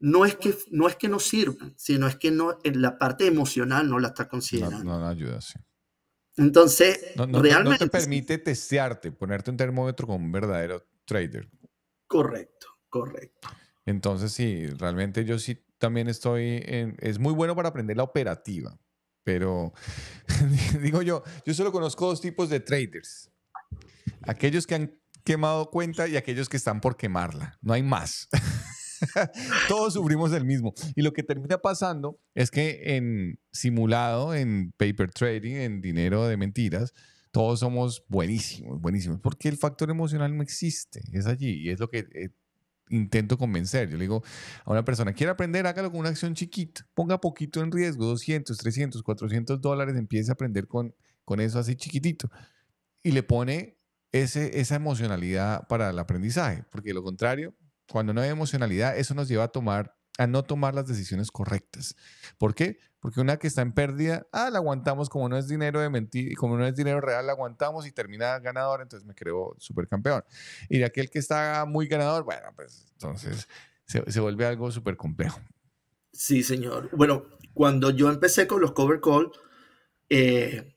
[SPEAKER 1] no es que no, es que no sirvan, sino es que no, en eh, la parte emocional no la está considerando. No, no, ayuda, sí. Entonces, realmente... No te permite
[SPEAKER 2] testearte, ponerte un termómetro con un verdadero trader.
[SPEAKER 1] Correcto, correcto.
[SPEAKER 2] Entonces, sí, realmente yo sí también estoy es muy bueno para aprender la operativa, pero digo yo, yo solo conozco dos tipos de traders. Aquellos que han quemado cuenta y aquellos que están por quemarla. No hay más. Todos sufrimos el mismo. Y lo que termina pasando es que en simulado, en paper trading, en dinero de mentiras, todos somos buenísimos, buenísimos, porque el factor emocional no existe, es allí y es lo que eh, intento convencer. Yo le digo a una persona, quiere aprender, hágalo con una acción chiquita, ponga poquito en riesgo, 200, 300, 400 dólares, empiece a aprender con, con eso así chiquitito. Y le pone esa emocionalidad para el aprendizaje, porque lo contrario, cuando no hay emocionalidad, eso nos lleva a tomar a no tomar las decisiones correctas. ¿Por qué? Porque una que está en pérdida, ah, la aguantamos como no es dinero de mentir, como no es dinero real, la aguantamos y termina ganador, entonces me creo supercampeón. Y de aquel que está muy ganador, bueno, pues entonces se, se vuelve algo súper complejo.
[SPEAKER 1] Sí, señor. Bueno, cuando yo empecé con los cover call, eh,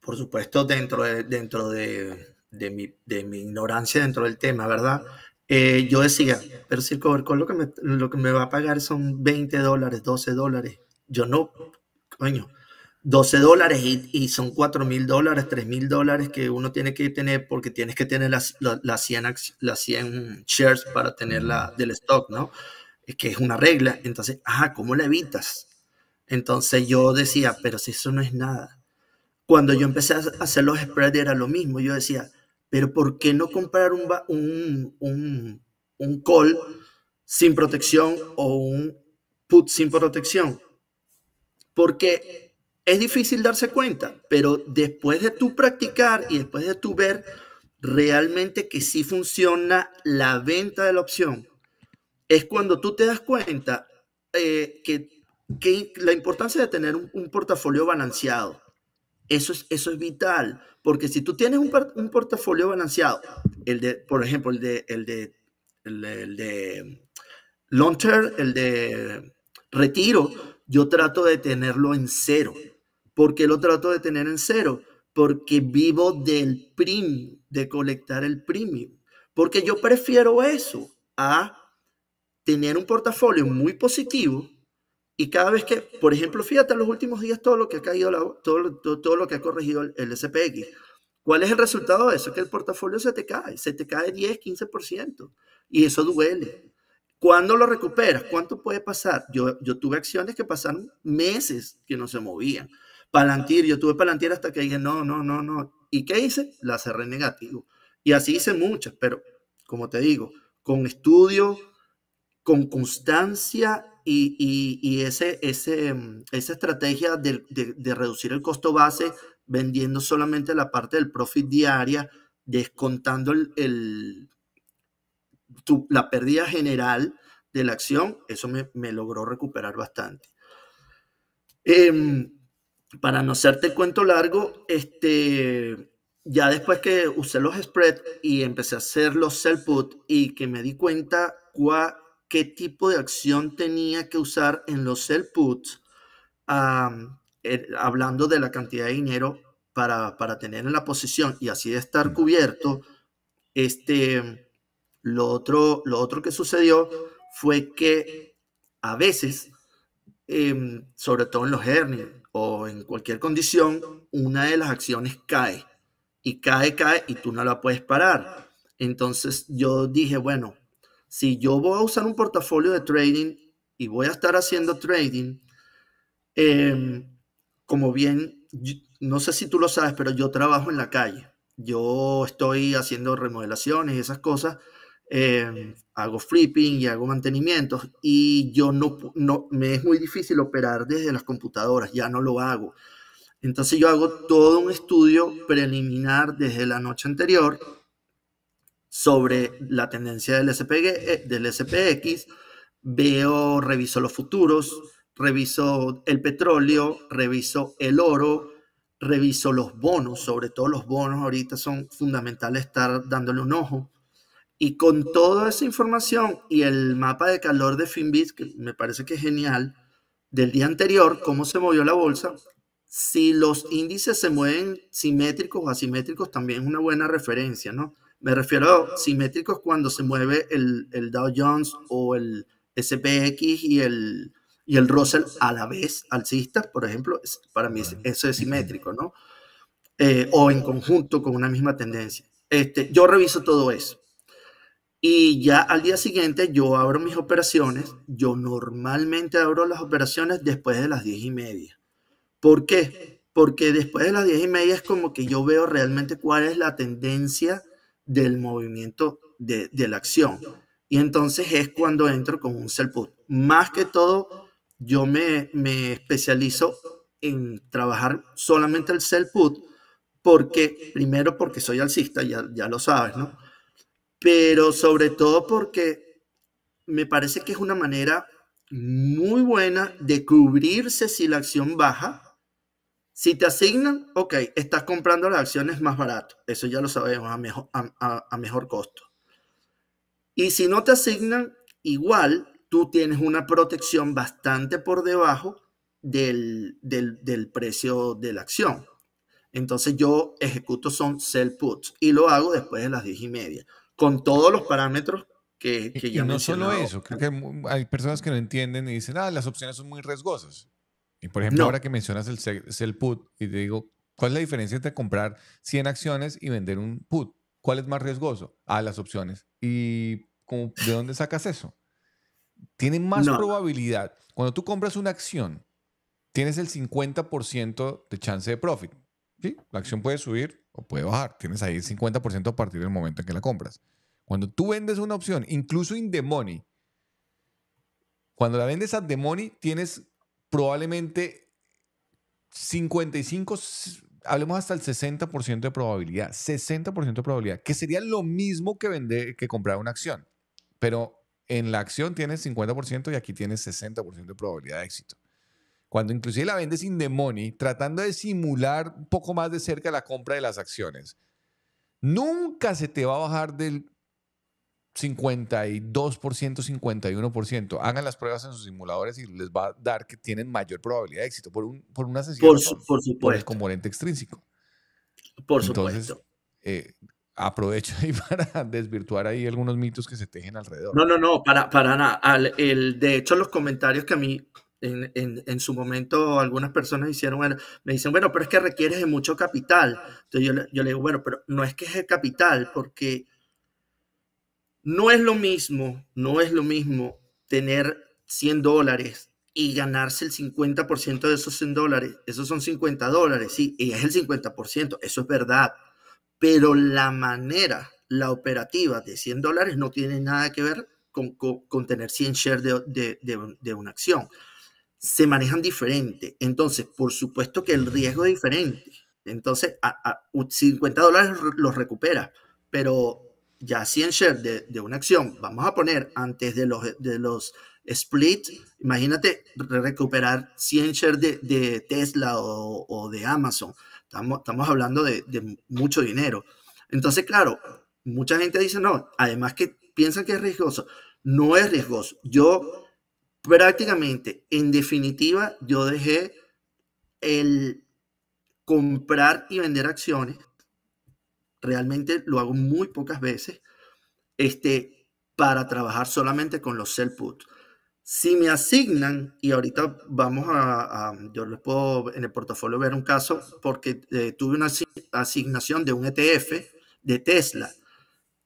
[SPEAKER 1] por supuesto, dentro de, dentro de, de, mi, de mi ignorancia dentro del tema, ¿verdad? Eh, yo decía, pero si el cover call lo que, me, lo que me va a pagar son 20 dólares, 12 dólares yo no, coño, 12 dólares y, son 4 mil dólares, 3 mil dólares que uno tiene que tener porque tienes que tener las, 100, las 100 shares para tener la mm. del stock, ¿no? Es que es una regla. Entonces, ajá, ¿cómo la evitas? Entonces yo decía, pero si eso no es nada. Cuando yo empecé a hacer los spreads era lo mismo. Yo decía, pero ¿por qué no comprar un, un, un call sin protección o un put sin protección? Porque es difícil darse cuenta, pero después de tú practicar y después de tú ver realmente que sí funciona la venta de la opción, es cuando tú te das cuenta eh, que, la importancia de tener un, portafolio balanceado. Eso es, eso es vital, porque si tú tienes un, portafolio balanceado, el de, por ejemplo, el de, el de, el de, el de long term, el de retiro, yo trato de tenerlo en cero. ¿Por qué lo trato de tener en cero? Porque vivo del premium, de colectar el premium. Porque yo prefiero eso a tener un portafolio muy positivo y cada vez que, por ejemplo, fíjate en los últimos días todo lo que ha caído, todo, lo que ha corregido el, el, SPX. ¿Cuál es el resultado de eso? Que el portafolio se te cae, se te cae 10, 15%. Y eso duele. ¿Cuándo lo recuperas? ¿Cuánto puede pasar? Yo, yo tuve acciones que pasaron meses que no se movían. Palantir, yo tuve Palantir hasta que dije, no, no, no, no. ¿Y qué hice? La cerré negativo. Y así hice muchas, pero como te digo, con estudio, con constancia y, ese, ese, mm, esa estrategia de, reducir el costo base vendiendo solamente la parte del profit diaria, descontando el, la pérdida general de la acción, eso me, me logró recuperar bastante. Em, para no hacerte el cuento largo, este, ya después que usé los spreads y empecé a hacer los sell put y que me di cuenta qué tipo de acción tenía que usar en los sell puts, eh, hablando de la cantidad de dinero para, para, tener en la posición y así de estar mm. cubierto, este, lo otro, lo otro que sucedió fue que a veces, em, sobre todo en los hernias o en cualquier condición, una de las acciones cae y cae, cae y tú no la puedes parar. Entonces yo dije, bueno, si yo voy a usar un portafolio de trading y voy a estar haciendo trading, em, como bien, no sé si tú lo sabes, pero yo trabajo en la calle. Yo estoy haciendo remodelaciones y esas cosas Em, hago flipping y hago mantenimientos y yo no, no, me es muy difícil operar desde las computadoras, ya no lo hago. Entonces yo hago todo un estudio preliminar desde la noche anterior sobre la tendencia del, SPG, eh, del SPX, veo, reviso los futuros, reviso el petróleo, reviso el oro, reviso los bonos, sobre todo los bonos ahorita son fundamentales estar dándole un ojo y con toda esa información y el mapa de calor de Finbit, que me parece que es genial, del día anterior, cómo se movió la bolsa, si los índices se mueven simétricos o asimétricos, también es una buena referencia, ¿no? Me refiero a simétricos cuando se mueve el, el Dow Jones o el SPX y el, y el Russell a la vez, alcista por ejemplo, para mí eso es simétrico, ¿no? Eh, o en conjunto con una misma tendencia. Este, yo reviso todo eso. Y ya al día siguiente yo abro mis operaciones. Yo normalmente abro las operaciones después de las diez y media. ¿Por qué? Porque después de las diez y media es como que yo veo realmente cuál es la tendencia del movimiento de, la acción. Y entonces es cuando entro con un sell put. Más que todo, yo me, me especializo en trabajar solamente el sell put porque, primero porque soy alcista, ya, ya lo sabes, ¿no? pero sobre todo porque me parece que es una manera muy buena de cubrirse si la acción baja. Si te asignan, ok, estás comprando las acciones más barato, eso ya lo sabemos, a mejor, costo. Y si no te asignan, igual tú tienes una protección bastante por debajo del, del, del, precio de la acción. Entonces yo ejecuto son sell puts y lo hago después de las 10 y media con todos los parámetros que, que y, ya y no solo eso, creo
[SPEAKER 2] que hay personas que no entienden y dicen, ah, las opciones son muy riesgosas.
[SPEAKER 1] Y por ejemplo, ahora que
[SPEAKER 2] mencionas el, el put y te digo, ¿cuál es la diferencia entre comprar 100 acciones y vender un put? ¿Cuál es más riesgoso? Ah, las opciones. ¿Y de dónde sacas eso? Tienen más probabilidad. Cuando tú compras una acción, tienes el 50% de chance de profit. La acción puede subir o puede bajar. Tienes ahí 50% a partir del momento en que la compras. Cuando tú vendes una opción, incluso in the money, cuando la vendes a the money, tienes probablemente 55, hablemos hasta el 60% de probabilidad. 60% de probabilidad, que sería lo mismo que, vender, que comprar una acción. Pero en la acción tienes 50% y aquí tienes 60% de probabilidad de éxito cuando inclusive la vende sin demoni, tratando de simular un poco más de cerca la compra de las acciones. Nunca se te va a bajar del 52%, 51%. Hagan las pruebas en sus simuladores y les va a dar que tienen mayor probabilidad de éxito por, un, por una sesión. Por, supuesto. el componente extrínseco. Por supuesto. Eh, aprovecho ahí para desvirtuar ahí algunos mitos que se tejen alrededor. No,
[SPEAKER 1] no, no, para, para nada. el, de hecho, los comentarios que a mí en, en, su momento algunas personas hicieron, me dicen, bueno, pero es que requieres de mucho capital. Entonces yo, yo, le digo, bueno, pero no es que es el capital, porque no es lo mismo, no es lo mismo tener 100 dólares y ganarse el 50% de esos 100 dólares. Esos son 50 dólares, sí, y es el 50%, eso es verdad. Pero la manera, la operativa de 100 dólares no tiene nada que ver con, con, tener 100 shares de, de, de, de una acción se manejan diferente. Entonces, por supuesto que el riesgo es diferente. Entonces, a, 50 dólares los recupera, pero ya 100 shares de, de, una acción, vamos a poner antes de los, de los split, imagínate recuperar 100 shares de, de Tesla o, o, de Amazon. Estamos, estamos hablando de, de, mucho dinero. Entonces, claro, mucha gente dice, no, además que piensan que es riesgoso. No es riesgoso. Yo prácticamente, en definitiva, yo dejé el comprar y vender acciones. Realmente lo hago muy pocas veces este, para trabajar solamente con los sell puts. Si me asignan, y ahorita vamos a, yo les puedo en el portafolio ver un caso, porque eh, tuve una asignación de un ETF de Tesla.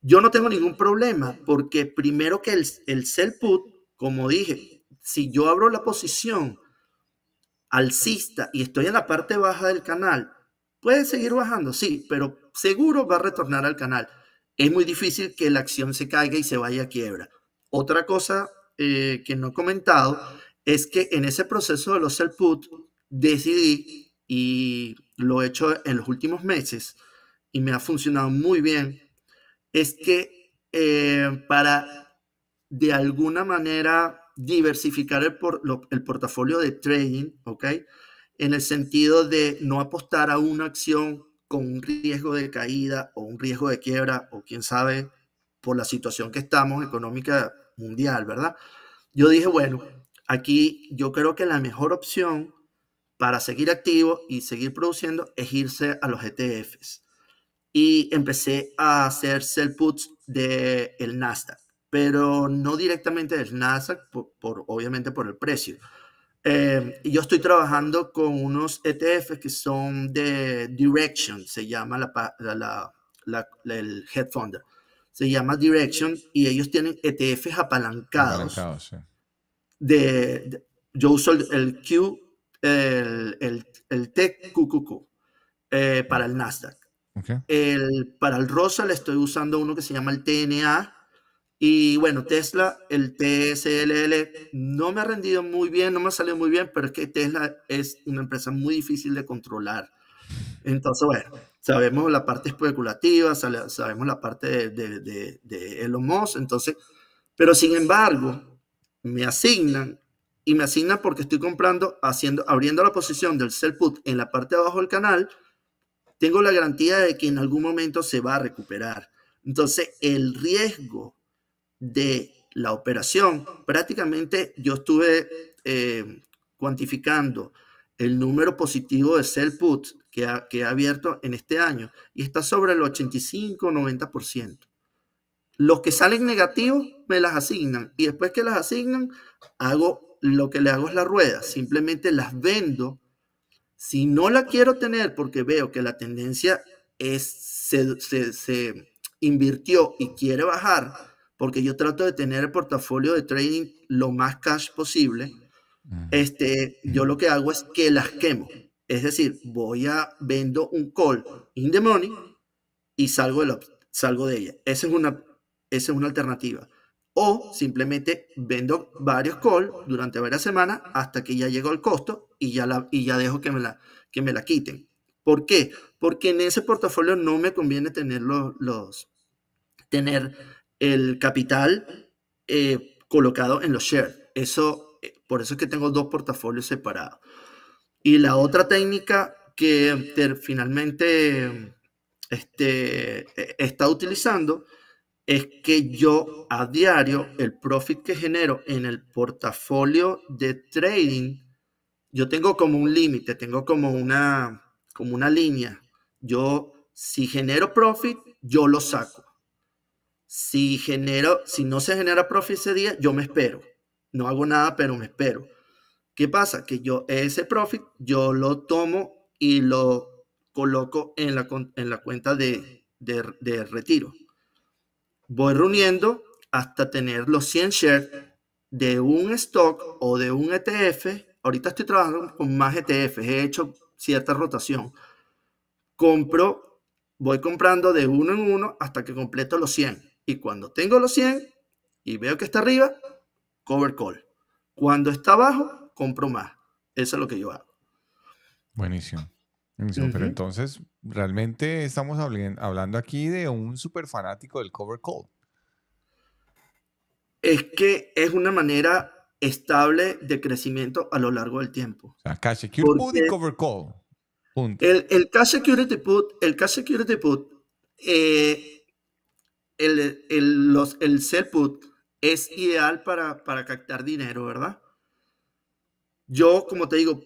[SPEAKER 1] Yo no tengo ningún problema, porque primero que el, el sell put, como dije, si yo abro la posición alcista y estoy en la parte baja del canal, puede seguir bajando, sí, pero seguro va a retornar al canal. Es muy difícil que la acción se caiga y se vaya a quiebra. Otra cosa eh, que no he comentado es que en ese proceso de los sell put decidí y lo he hecho en los últimos meses y me ha funcionado muy bien, es que eh, para de alguna manera diversificar el, por, el portafolio de trading, ¿ok? En el sentido de no apostar a una acción con un riesgo de caída o un riesgo de quiebra o quién sabe por la situación que estamos económica mundial, ¿verdad? Yo dije, bueno, aquí yo creo que la mejor opción para seguir activo y seguir produciendo es irse a los ETFs. Y empecé a hacer sell puts del el Nasdaq pero no directamente del Nasdaq, por, obviamente por el precio. Eh, yo estoy trabajando con unos ETFs que son de Direction, se llama la, la, el head funder. Se llama Direction y ellos tienen ETFs apalancados. de, yo uso el, Q, el, el, el TQQQ eh, para el Nasdaq. El, para el Rosa le estoy usando uno que se llama el TNA y bueno, Tesla, el TSLL no me ha rendido muy bien, no me ha salido muy bien, pero es que Tesla es una empresa muy difícil de controlar. Entonces, bueno, sabemos la parte especulativa, sabemos la parte de, de, de, Elon Musk, entonces, pero sin embargo, me asignan y me asignan porque estoy comprando, haciendo, abriendo la posición del sell put en la parte de abajo del canal, tengo la garantía de que en algún momento se va a recuperar. Entonces, el riesgo de la operación. Prácticamente yo estuve eh, cuantificando el número positivo de sell put que ha, abierto en este año y está sobre el 85-90%. Los que salen negativos me las asignan y después que las asignan, hago lo que le hago es la rueda, simplemente las vendo. Si no la quiero tener porque veo que la tendencia es, se invirtió y quiere bajar, porque yo trato de tener el portafolio de trading lo más cash posible, este, yo lo que hago es que las quemo. Es decir, voy a vendo un call in the money y salgo de, salgo de ella. Esa es, una, es una alternativa. O simplemente vendo varios calls durante varias semanas hasta que ya llegó al costo y ya, la, y ya dejo que me, la, que me la quiten. ¿Por qué? Porque en ese portafolio no me conviene tener los, los tener el capital eh, colocado en los shares. Eso, eh, por eso es que tengo dos portafolios separados. Y la otra técnica que finalmente este, eh, está utilizando es que yo a diario el profit que genero en el portafolio de trading, yo tengo como un límite, tengo como una, como una línea. Yo, si genero profit, yo lo saco si si no se genera profit ese día, yo me espero. No hago nada, pero me espero. ¿Qué pasa? Que yo ese profit, yo lo tomo y lo coloco en la, en la cuenta de, retiro. Voy reuniendo hasta tener los 100 shares de un stock o de un ETF. Ahorita estoy trabajando con más ETF. he hecho cierta rotación. Compro, voy comprando de uno en uno hasta que completo los 100 y cuando tengo los 100 y veo que está arriba, cover call. Cuando está abajo, compro más. Eso es lo que yo hago.
[SPEAKER 2] Buenísimo. Pero entonces, realmente estamos hablando aquí de un súper fanático del cover call.
[SPEAKER 1] Es que es una manera estable de crecimiento a lo largo del tiempo. O sea, cash security put y cover call. El, el cash security put, el put eh, el, el, los, el sell put es ideal para, captar dinero, ¿verdad? Yo, como te digo,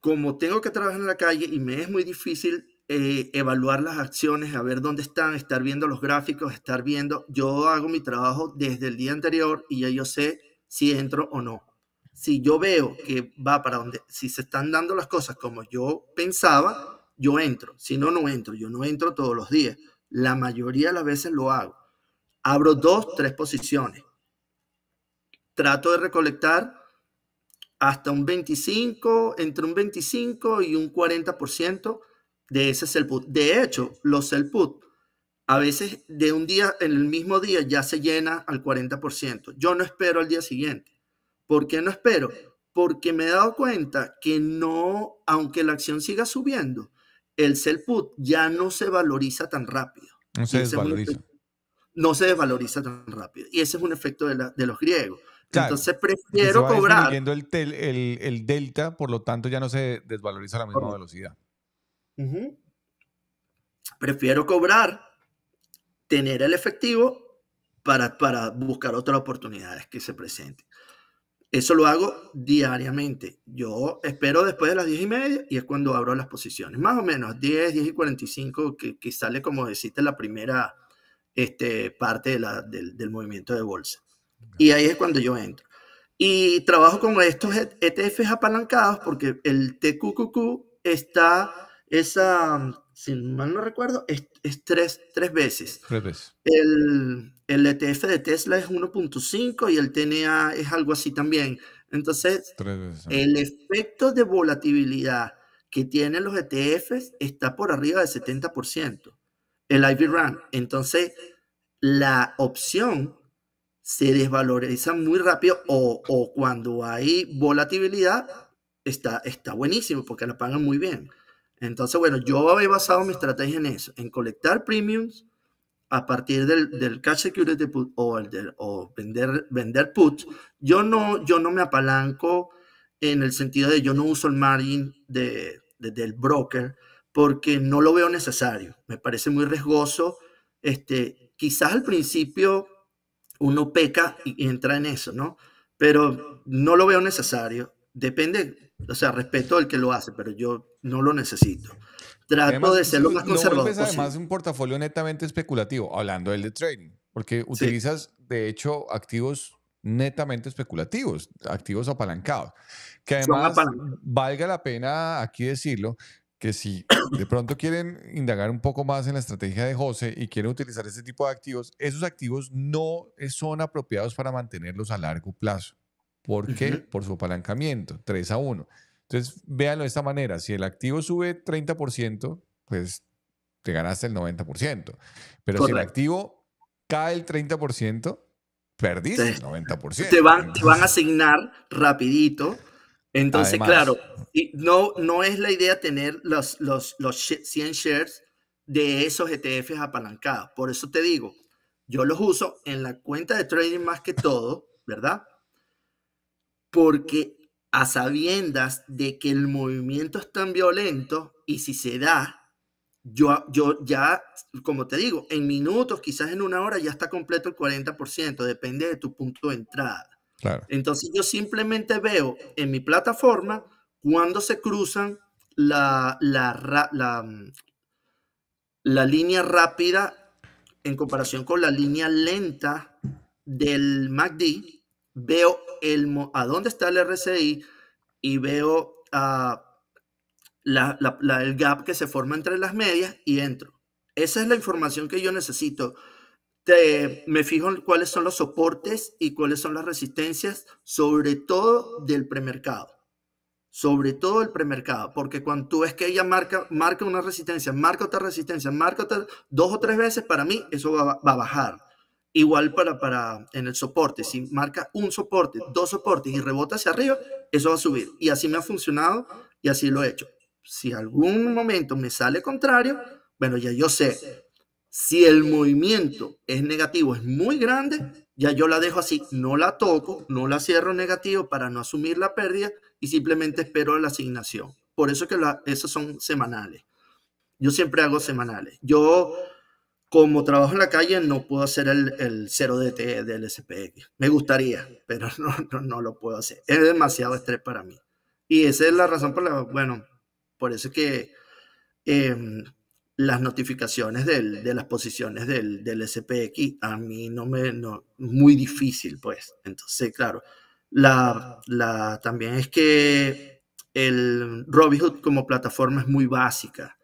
[SPEAKER 1] como tengo que trabajar en la calle y me es muy difícil eh, evaluar las acciones, a ver dónde están, estar viendo los gráficos, estar viendo, yo hago mi trabajo desde el día anterior y ya yo sé si entro o no. Si yo veo que va para donde, si se están dando las cosas como yo pensaba, yo entro. Si no, no entro. Yo no entro todos los días. La mayoría de las veces lo hago. Abro dos, tres posiciones. Trato de recolectar hasta un 25, entre un 25 y un 40% de ese sell put. De hecho, los sell put a veces de un día, en el mismo día ya se llena al 40%. Yo no espero al día siguiente. ¿Por qué no espero? Porque me he dado cuenta que no, aunque la acción siga subiendo, el sell put ya no se valoriza tan rápido. No se desvaloriza. no se desvaloriza tan rápido. Y ese es un efecto de, los griegos. Entonces prefiero cobrar.
[SPEAKER 2] El, el, delta, por lo tanto ya no se desvaloriza
[SPEAKER 1] a la misma velocidad. Prefiero cobrar, tener el efectivo para buscar otras oportunidades que se presenten. Eso lo hago diariamente. Yo espero después de las 10 y media y es cuando abro las posiciones. Más o menos 10, 10 y 45, que, que sale como deciste la primera este, parte del, movimiento de bolsa. Y ahí es cuando yo entro. Y trabajo con estos ETFs apalancados porque el TQQQ está esa, si mal no recuerdo, es, tres, tres veces. Tres veces. El, el ETF de Tesla es 1.5 y el TNA es algo así también. Entonces, el efecto de volatilidad que tienen los ETFs está por arriba del 70%, el Ivy Run. Entonces, la opción se desvaloriza muy rápido o, cuando hay volatilidad está, está buenísimo porque la pagan muy bien. Entonces, bueno, yo había basado mi estrategia en eso, en colectar premiums a partir del, del cash security o, vender, vender puts, yo no, yo no me apalanco en el sentido de yo no uso el margin de, del broker porque no lo veo necesario. Me parece muy riesgoso. Este, quizás al principio uno peca y, entra en eso, ¿no? Pero no lo veo necesario. Depende, o sea, respeto al que lo hace, pero yo no lo necesito. Trato de ser lo más conservador. No además
[SPEAKER 2] un portafolio netamente especulativo, hablando del de trading, porque utilizas, de hecho, activos netamente especulativos, activos apalancados. Que además, valga la pena aquí decirlo, que si de pronto quieren indagar un poco más en la estrategia de José y quieren utilizar ese tipo de activos, esos activos no son apropiados para mantenerlos a largo plazo. ¿Por qué? Por su apalancamiento, 3 a 1. Entonces, véanlo de esta manera. Si el activo sube 30%, pues te ganaste el 90%. Pero si el activo cae el 30%, perdiste el 90%. Te van,
[SPEAKER 1] a asignar rapidito. Entonces, claro, no, no es la idea tener los, los, los 100 shares de esos ETFs apalancados. Por eso te digo, yo los uso en la cuenta de trading más que todo, ¿verdad? Porque a sabiendas de que el movimiento es tan violento y si se da, yo, yo ya, como te digo, en minutos, quizás en una hora, ya está completo el 40%, depende de tu punto de entrada. Claro. Entonces yo simplemente veo en mi plataforma cuando se cruzan la, la, la, mm, la línea rápida en comparación con la línea lenta del MACD veo el, a dónde está el RCI y veo ah, el gap que se forma entre las medias y entro. Esa es la información que yo necesito. me fijo en cuáles son los soportes y cuáles son las resistencias, sobre todo del premercado. Sobre todo el premercado, porque cuando tú ves que ella marca, marca una resistencia, marca otra resistencia, marca otra, dos o tres veces, para mí eso va a bajar. Igual para, para en el soporte, si marca un soporte, dos soportes y rebota hacia arriba, eso va a subir. Y así me ha funcionado y así lo he hecho. Si algún momento me sale contrario, bueno, ya yo sé. Si el movimiento es negativo, es muy grande, ya yo la dejo así, no la toco, no la cierro negativo para no asumir la pérdida y simplemente espero la asignación. Por eso que la, esos son semanales. Yo siempre hago semanales. Yo como trabajo en la calle, no puedo hacer el, el 0DT del SPX. Me gustaría, pero no, lo puedo hacer. Es demasiado estrés para mí. Y esa es la razón por la, bueno, por eso que em, las notificaciones de las posiciones del, del, SPX a mí no me, muy difícil, pues. Entonces, claro, la, la, también es que el Robinhood como plataforma es muy básica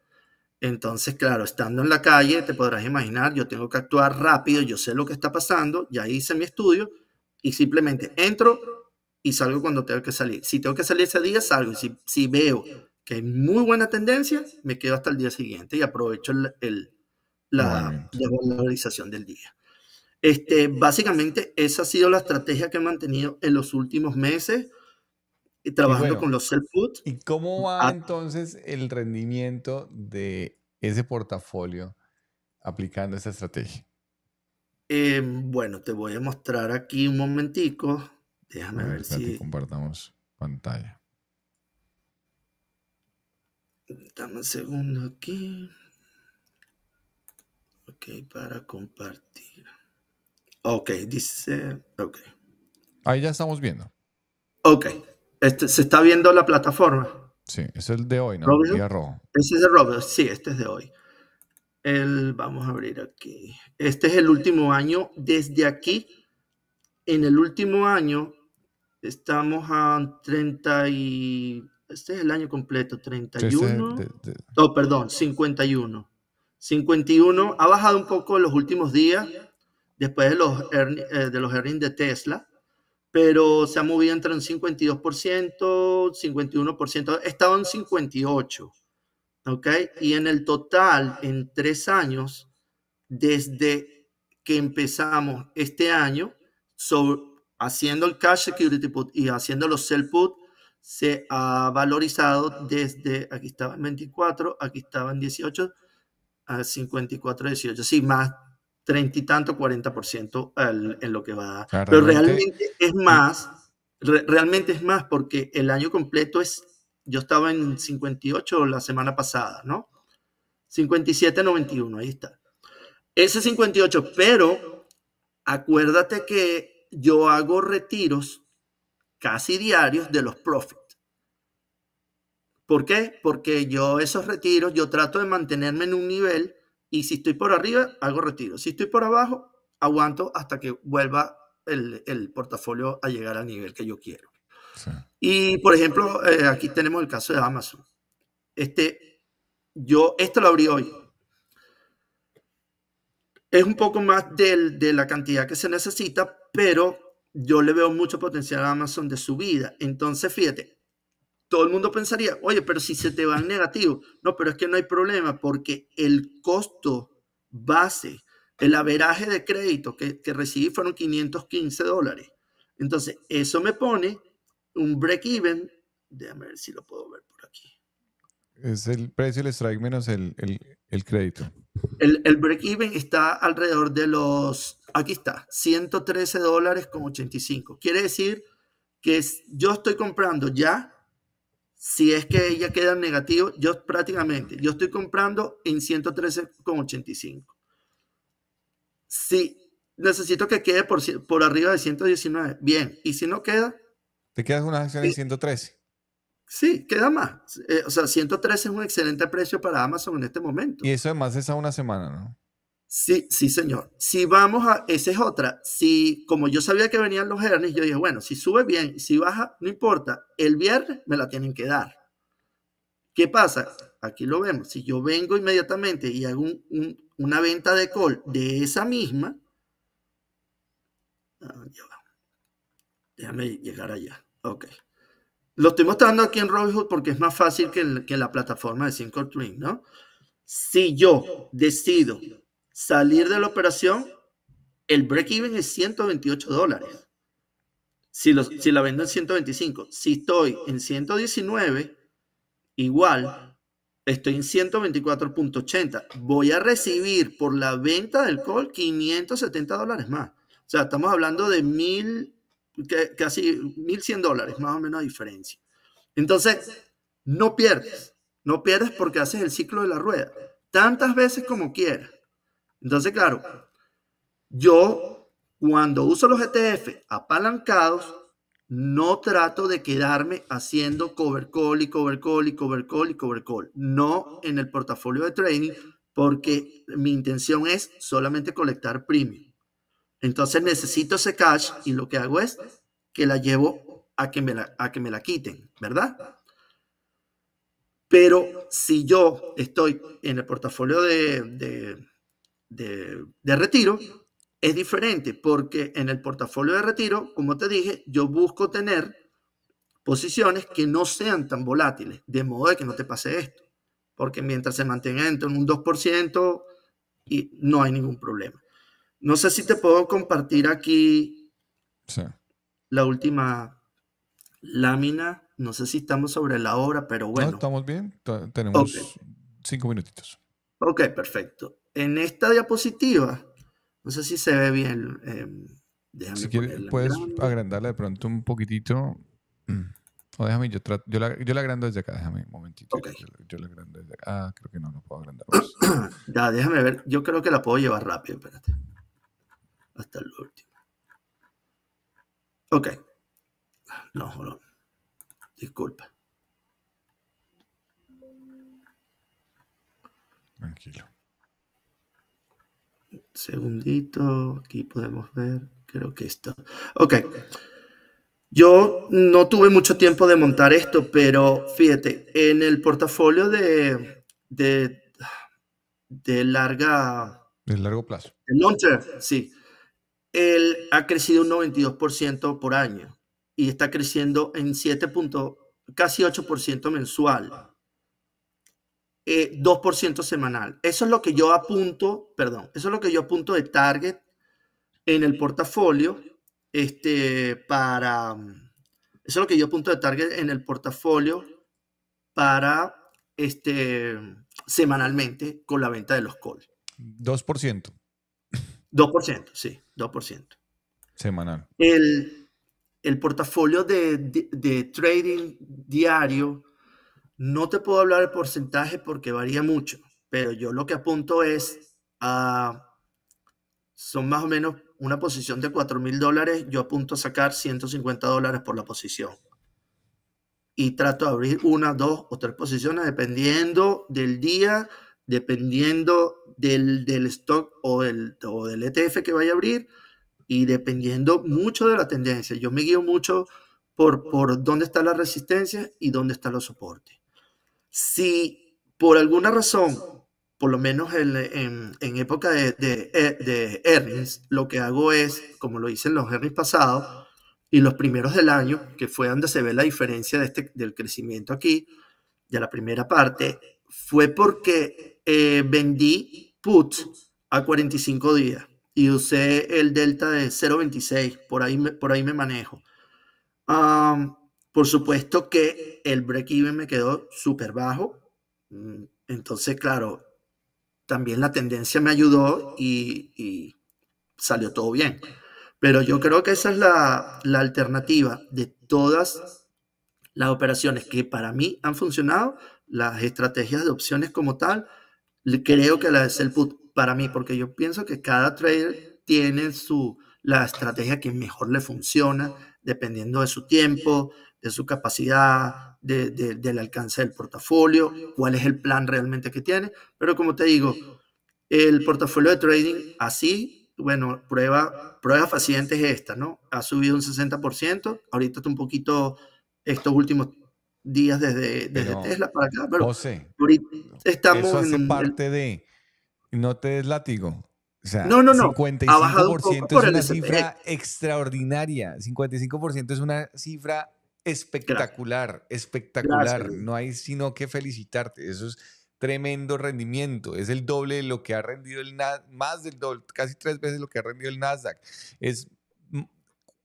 [SPEAKER 1] entonces, claro, estando en la calle, te podrás imaginar, yo tengo que actuar rápido, yo sé lo que está pasando, ya hice mi estudio y simplemente entro y salgo cuando tengo que salir. Si tengo que salir ese día, salgo. si, veo que hay muy buena tendencia, me quedo hasta el día siguiente y aprovecho el, la desvalorización del día. Este, básicamente, esa ha sido la estrategia que he mantenido en los últimos meses y trabajando con los self-food. ¿Y cómo va ah entonces
[SPEAKER 2] el rendimiento de ese portafolio aplicando esa estrategia?
[SPEAKER 1] Eh, bueno, te voy a mostrar aquí un momentico. Déjame ver, si...
[SPEAKER 2] Compartamos pantalla.
[SPEAKER 1] Dame un segundo aquí. Ok, para compartir. Ok, dice... Ok. Ahí ya estamos viendo. Ok, este, se está viendo la plataforma. Sí, es el de hoy,
[SPEAKER 2] ¿no? Robert,
[SPEAKER 1] Ese es de sí, este es de hoy. vamos a abrir aquí. Este es el último año. Desde aquí, en el último año, estamos a 30 y... Este es el año completo, 31. No, perdón, 51. 51 ha bajado un poco en los últimos días, después de los, eh, de los earnings de Tesla pero se ha movido entre un 52%, 51%, estaba en 58%, ¿ok? Y en el total, en tres años, desde que empezamos este año, haciendo el cash security put y haciendo los sell put, se ha valorizado desde, aquí estaba en 24, aquí estaba en 18, a 54, 18, sí, más treinta y tanto, 40% ciento en lo que va a dar. Pero realmente es más, realmente es más porque el año completo es, yo estaba en 58 la semana pasada, ¿no? 57, 91, ahí está. Ese 58, pero acuérdate que yo hago retiros casi diarios de los profits. ¿Por qué? Porque yo esos retiros, yo trato de mantenerme en un nivel y si estoy por arriba, hago retiro. Si estoy por abajo, aguanto hasta que vuelva el, portafolio a llegar al nivel que yo quiero. Y por ejemplo, eh, aquí tenemos el caso de Amazon. Este, yo, esto lo abrí hoy. Es un poco más de la cantidad que se necesita, pero yo le veo mucho potencial a Amazon de subida. Entonces, fíjate, todo el mundo pensaría, oye, pero si se te va en negativo, no, pero es que no hay problema porque el costo base, el averaje de crédito que, recibí fueron 515 dólares. Entonces, eso me pone un break-even, déjame ver si lo puedo ver por aquí.
[SPEAKER 2] Es el precio del strike menos el, crédito.
[SPEAKER 1] El, el break-even está alrededor de los, aquí está, 113 dólares con 85. Quiere decir que yo estoy comprando ya si es que ella queda en negativo, yo prácticamente, yo estoy comprando en 113,85. Si necesito que quede por, por arriba de 119, bien. Y si no queda...
[SPEAKER 2] Te quedas una acción en 113.
[SPEAKER 1] Sí, queda más. Eh, o sea, 113 es un excelente precio para Amazon en este momento.
[SPEAKER 2] Y eso es es a una semana, ¿no?
[SPEAKER 1] Sí, sí, señor. Si vamos a, esa es otra. Si, como yo sabía que venían los hernias, yo dije, bueno, si sube bien, si baja, no importa. El viernes me la tienen que dar. ¿Qué pasa? Aquí lo vemos. Si yo vengo inmediatamente y hago una venta de call de esa misma, ah, déjame llegar allá. Ok. Lo estoy mostrando aquí en Robinhood porque es más fácil que, en la plataforma de cinco Twin, ¿no? Si yo decido salir de la operación, el break-even es 128 dólares. Si, si la vendo en 125, si estoy en 119, igual estoy en 124.80. Voy a recibir por la venta del call 570 dólares más. O sea, estamos hablando de mil, casi 1100 dólares, más o menos a diferencia. Entonces, no pierdes, no pierdes porque haces el ciclo de la rueda, tantas veces como quieras. Entonces, claro, yo cuando uso los ETF apalancados, no trato de quedarme haciendo cover call y cover call y cover call y cover call. No en el portafolio de trading, porque mi intención es solamente colectar premium. Entonces necesito ese cash y lo que hago es que la llevo a que me la, a que me la quiten, ¿verdad? Pero si yo estoy en el portafolio de de, retiro es diferente porque en el portafolio de retiro, como te dije, yo busco tener posiciones que no sean tan volátiles, de modo de que no te pase esto, porque mientras se mantenga en un 2% y no hay ningún problema. No sé si te puedo compartir aquí la última lámina. No sé si estamos sobre la obra pero bueno. estamos bien. Tenemos cinco minutitos. Ok, perfecto en esta diapositiva, no sé si se ve bien. Em, si quieres, puedes
[SPEAKER 2] agrandarla de pronto un poquitito. Mm. O déjame, yo, trato, yo, la, agrando desde acá, déjame un momentito.
[SPEAKER 1] Yo, la agrando desde acá. Ah, creo que no, no puedo agrandar. ya, déjame ver. Yo creo que la puedo llevar rápido, espérate. Hasta el último. Ok.
[SPEAKER 2] No, no. Disculpa.
[SPEAKER 1] Tranquilo segundito, aquí podemos ver, creo que esto. Ok, yo no tuve mucho tiempo de montar esto, pero fíjate, en el portafolio de, de, larga...
[SPEAKER 2] De largo plazo.
[SPEAKER 1] en sí. Él ha crecido un 92% por año y está creciendo en 7. casi 8% mensual. 2% eh, semanal. Eso es lo que yo apunto, perdón, eso es lo que yo apunto de target en el portafolio este, para, eso es lo que yo apunto de target en el portafolio para, este, semanalmente con la venta de los calls.
[SPEAKER 2] 2%.
[SPEAKER 1] 2%, sí, 2%. Semanal. El, portafolio de trading diario no te puedo hablar el porcentaje porque varía mucho, pero yo lo que apunto es a... Son más o menos una posición de 4 mil dólares, yo apunto a sacar 150 dólares por la posición. Y trato de abrir una, dos o tres posiciones dependiendo del día, dependiendo del, stock o del, del ETF que vaya a abrir y dependiendo mucho de la tendencia. Yo me guío mucho por, por dónde está la resistencia y dónde está los soportes. Si por alguna razón, por lo menos en, época de, de, earnings, eh, lo que hago es, como lo hice en los earnings pasados y los primeros del año, que fue donde se ve la diferencia de este, del crecimiento aquí, de la primera parte, fue porque eh, vendí puts a 45 días y usé el delta de 0.26, por ahí, me, por ahí me manejo. Ah... Por supuesto que el break-even me quedó súper bajo. Mm, entonces, claro, también la tendencia me ayudó y, salió todo bien. Pero yo creo que esa es la, alternativa de todas las operaciones que para mí han funcionado, las estrategias de opciones como tal, creo que la es el put para mí, porque yo pienso que cada trader tiene su, la estrategia que mejor le funciona, dependiendo de su tiempo, de su capacidad, de, del alcance del portafolio, cuál es el plan realmente que tiene. Pero como te digo, el portafolio de trading así, bueno, prueba, prueba faciente es esta, ¿no? Ha subido un 60%, ahorita está un poquito estos últimos días desde, desde Tesla para acá, pero ahorita estamos en
[SPEAKER 2] parte de, no te des látigo. no, no, no. 55% un es una cifra extraordinaria. 55% es una cifra Espectacular, espectacular. No hay sino que felicitarte. Eso es tremendo rendimiento. Es el doble de lo que ha rendido el Nasdaq, más del doble, casi tres veces lo que ha rendido el Nasdaq. Es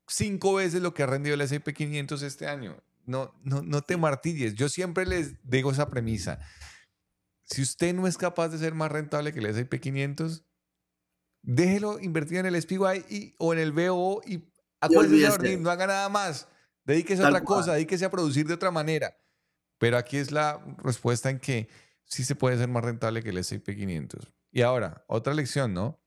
[SPEAKER 2] cinco veces lo que ha rendido el S&P 500 este año. No, no, no te martilles. Yo siempre les digo esa premisa. Si usted no es capaz de ser más rentable que el S&P 500, déjelo invertir en el SPY o en el BO y no haga nada más. Dedíquese a otra cosa, dedíquese a producir de otra manera. Pero aquí es la respuesta en que sí se puede ser más rentable que el S&P 500. Y ahora, otra lección, ¿no?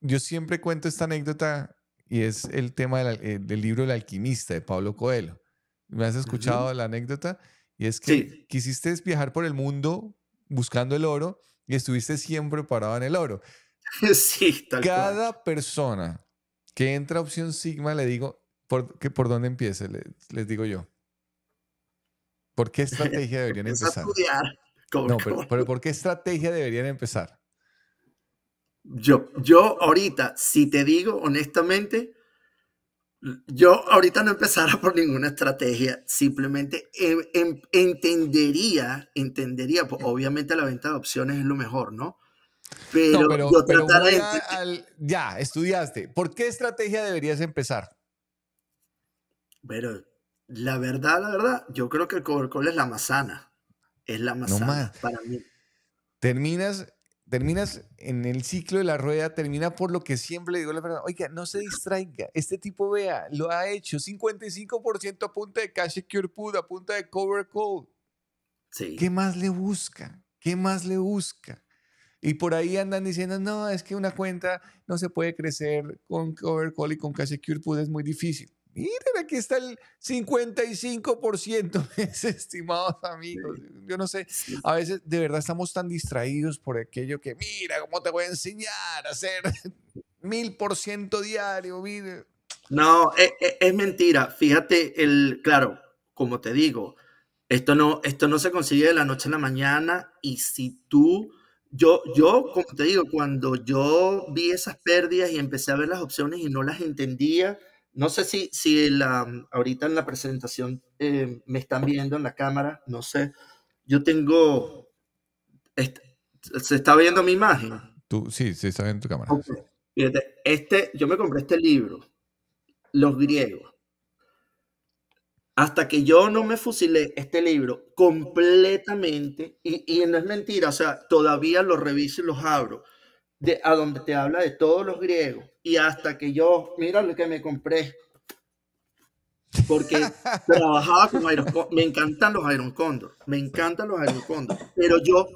[SPEAKER 2] Yo siempre cuento esta anécdota y es el tema del, eh, libro El alquimista de Pablo Coelho. ¿Me has escuchado la anécdota? Y es que quisiste viajar por el mundo buscando el oro y estuviste siempre parado en el oro. Sí, tal Cada persona que entra a opción Sigma le digo, ¿Por, dónde empiece? Les, digo yo. ¿Por qué estrategia deberían empezar? no, Pero, ¿por qué estrategia deberían
[SPEAKER 1] empezar? Yo, yo ahorita, si te digo honestamente, yo ahorita no empezara por ninguna estrategia, simplemente entendería, entendería, pues, obviamente la venta de opciones es lo mejor, ¿no? Pero, yo trataría ya, estudiaste. ¿Por qué estrategia deberías empezar? Pero la verdad, la verdad, yo creo que el Call es la más sana. Es la más sana para mí.
[SPEAKER 2] Terminas, terminas en el ciclo de la rueda, termina por lo que siempre le digo la verdad, oiga, no se distraiga, este tipo vea, lo ha hecho 55% a punta de cash cure put, a punta de cover Call. ¿Qué más le busca? ¿Qué más le busca? Y por ahí andan diciendo, no, es que una cuenta no se puede crecer con cover call y con cash cure put, es muy difícil. Miren, aquí está el 55%, mis estimados amigos. Yo no sé, a veces de verdad estamos tan distraídos por aquello que, mira, cómo te voy a enseñar a hacer mil por ciento diario, mire.
[SPEAKER 1] No, e, e, es, mentira. Fíjate, el, claro, como te digo, esto no, esto no se consigue de la noche a la mañana y si tú, yo, yo, como te digo, cuando yo vi esas pérdidas y empecé a ver las opciones y no las entendía, no sé si, si la, mm, ahorita en la presentación eh, me están viendo en la cámara, no sé. Yo tengo... ¿Se está viendo mi imagen?
[SPEAKER 2] Tú, sí, se está viendo tu cámara.
[SPEAKER 1] este, yo me compré este libro, Los griegos. Hasta que yo no me fusilé este libro completamente, y, y no es mentira, o sea, todavía lo reviso y los abro de, a donde te habla de todos los griegos. Y hasta que yo, mira lo que me compré. Porque trabajaba con Iron Me encantan los Iron Condor. Me encantan los Iron Condor. Pero yo,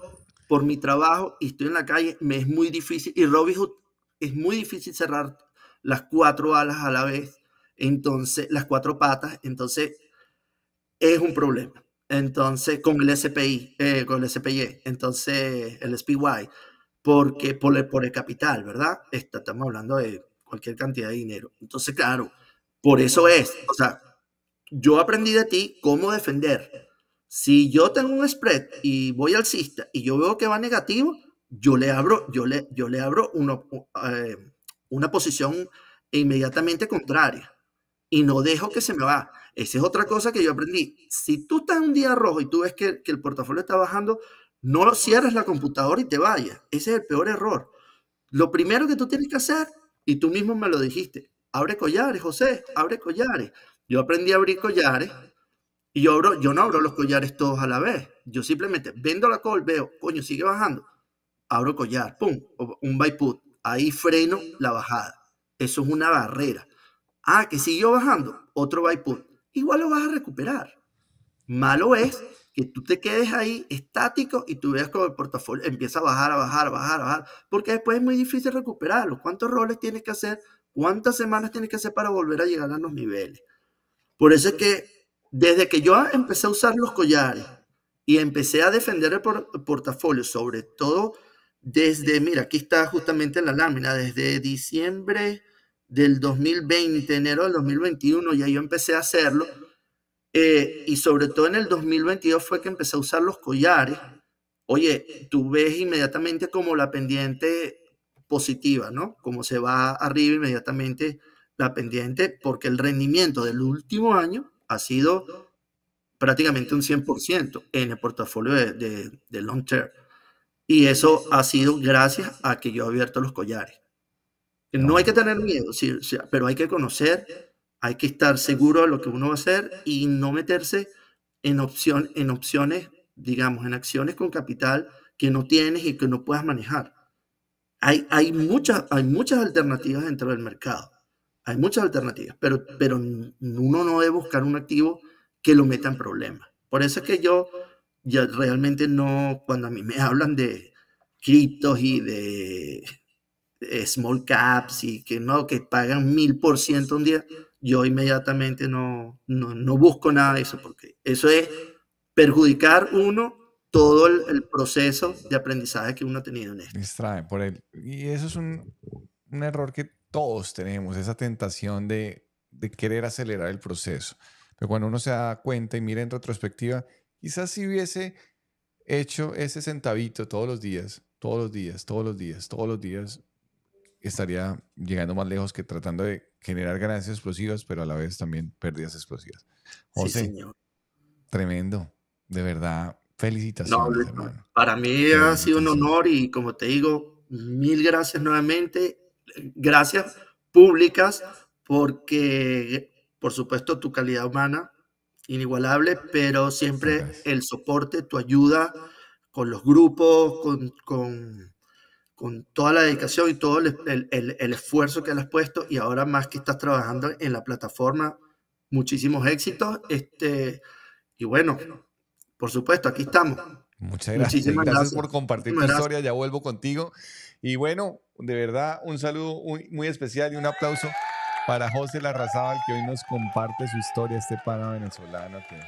[SPEAKER 1] por mi trabajo y estoy en la calle, me es muy difícil. Y Robin Hood es muy difícil cerrar las cuatro alas a la vez. Entonces, las cuatro patas. Entonces, es un problema. Entonces, con el SPI, eh, con el SPY, entonces el SPY porque por el, por el capital, ¿verdad? estamos hablando de cualquier cantidad de dinero. Entonces, claro, por eso es, o sea, yo aprendí de ti cómo defender. Si yo tengo un spread y voy alcista y yo veo que va negativo, yo le abro, yo le, yo le abro una eh, posición inmediatamente contraria y no dejo que se me va. Esa es otra cosa que yo aprendí. Si tú estás un día rojo y tú ves que, que el portafolio está bajando, no lo cierres la computadora y te vayas. Ese es el peor error. Lo primero que tú tienes que hacer, y tú mismo me lo dijiste, abre collares, José, abre collares. Yo aprendí a abrir collares y yo, abro, yo no abro los collares todos a la vez. Yo simplemente vendo la col, veo, coño, sigue bajando. Abro collar, pum, un byput. put. Ahí freno la bajada. Eso es una barrera. Ah, que siguió bajando, otro byput. put. Igual lo vas a recuperar. Malo es que tú te quedes ahí estático y tú veas como el portafolio empieza a bajar, a bajar, a bajar, a bajar, porque después es muy difícil recuperarlo. ¿Cuántos roles tienes que hacer? ¿Cuántas semanas tienes que hacer para volver a llegar a los niveles? Por eso es que desde que yo empecé a usar los collares y empecé a defender el, portafolio, sobre todo desde, mira, aquí está justamente en la lámina, desde diciembre del 2020, enero del 2021, ya yo empecé a hacerlo eh, y sobre todo en el 2022 fue que empecé a usar los collares. Oye, tú ves inmediatamente como la pendiente positiva, ¿no? Como se va arriba inmediatamente la pendiente, porque el rendimiento del último año ha sido prácticamente un 100% en el portafolio de, de, long term. Y eso ha sido gracias a que yo he abierto los collares. No hay que tener miedo, pero hay que conocer hay que estar seguro de lo que uno va a hacer y no meterse en, opción, en opciones, digamos, en acciones con capital que no tienes y que no puedas manejar. Hay, muchas, hay muchas alternativas dentro del mercado. Hay muchas alternativas, pero, pero uno no debe buscar un activo que lo meta en problemas. Por eso es que yo ya realmente no, cuando a mí me hablan de criptos y de, small caps y que no, que pagan mil por ciento un día, yo inmediatamente no, no, busco nada de eso, porque eso es perjudicar uno todo el, proceso de aprendizaje que uno ha tenido en esto. por él.
[SPEAKER 2] Y eso es un, error que todos tenemos, esa tentación de, de querer acelerar el proceso. Pero cuando uno se da cuenta y mira en retrospectiva, quizás si hubiese hecho ese centavito todos los días, todos los días, todos los días, todos los días, estaría llegando más lejos que tratando de generar ganancias explosivas, pero a la vez también pérdidas explosivas. sí, señor. tremendo, de verdad, felicitaciones,
[SPEAKER 1] Para mí ha sido un honor y como te digo, mil gracias nuevamente, gracias públicas, porque por supuesto tu calidad humana inigualable, pero siempre el soporte, tu ayuda con los grupos, con con toda la dedicación y todo el, esfuerzo que le has puesto y ahora más que estás trabajando en la plataforma, muchísimos éxitos. Este, y bueno, por supuesto, aquí estamos. Muchas gracias. Muchísimas gracias, por compartir tu historia,
[SPEAKER 2] ya vuelvo contigo. Y bueno, de verdad, un saludo muy, especial y un aplauso para José Larrazábal, que hoy nos comparte su historia, este pana venezolano que,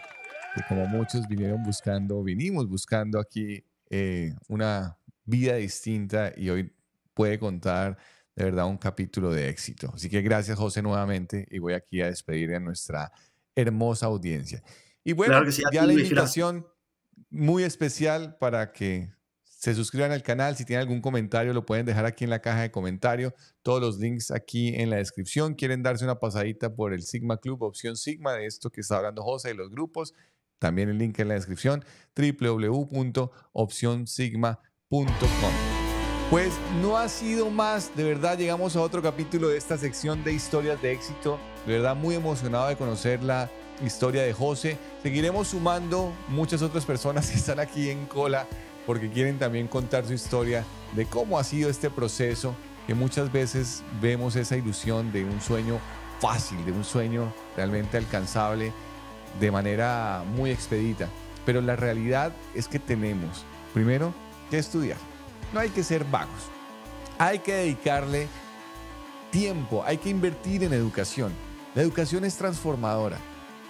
[SPEAKER 2] como muchos vinieron buscando, vinimos buscando aquí eh, una vida distinta y hoy puede contar de verdad un capítulo de éxito. Así que gracias José nuevamente y voy aquí a despedir a nuestra hermosa audiencia. Y bueno, ya la invitación muy especial para que se suscriban al canal. Si tienen algún comentario, lo pueden dejar aquí en la caja de comentarios, Todos los links aquí en la descripción. Quieren darse una pasadita por el Sigma Club, opción Sigma, de esto que está hablando José de los grupos. También el link en la descripción, www.opcionsigma.com pues no ha sido más, de verdad llegamos a otro capítulo de esta sección de historias de éxito, de verdad muy emocionado de conocer la historia de José. Seguiremos sumando muchas otras personas que están aquí en cola porque quieren también contar su historia de cómo ha sido este proceso, que muchas veces vemos esa ilusión de un sueño fácil, de un sueño realmente alcanzable de manera muy expedita. Pero la realidad es que tenemos, primero, estudiar. No hay que ser vagos. Hay que dedicarle tiempo, hay que invertir en educación. La educación es transformadora.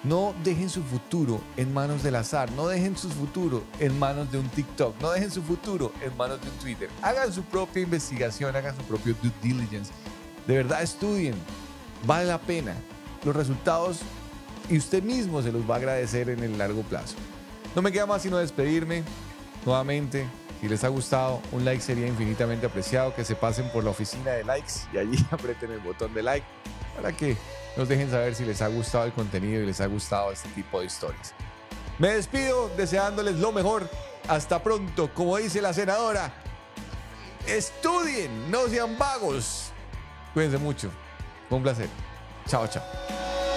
[SPEAKER 2] No dejen su futuro en manos del azar, no dejen su futuro en manos de un TikTok, no dejen su futuro en manos de un Twitter. Hagan su propia investigación, hagan su propio due diligence. De verdad estudien, vale la pena. Los resultados y usted mismo se los va a agradecer en el largo plazo. No me queda más sino despedirme nuevamente. Si les ha gustado, un like sería infinitamente apreciado. Que se pasen por la oficina de likes y allí aprieten el botón de like para que nos dejen saber si les ha gustado el contenido y les ha gustado este tipo de historias. Me despido deseándoles lo mejor. Hasta pronto, como dice la senadora. Estudien, no sean vagos. Cuídense mucho. un placer. Chao, chao.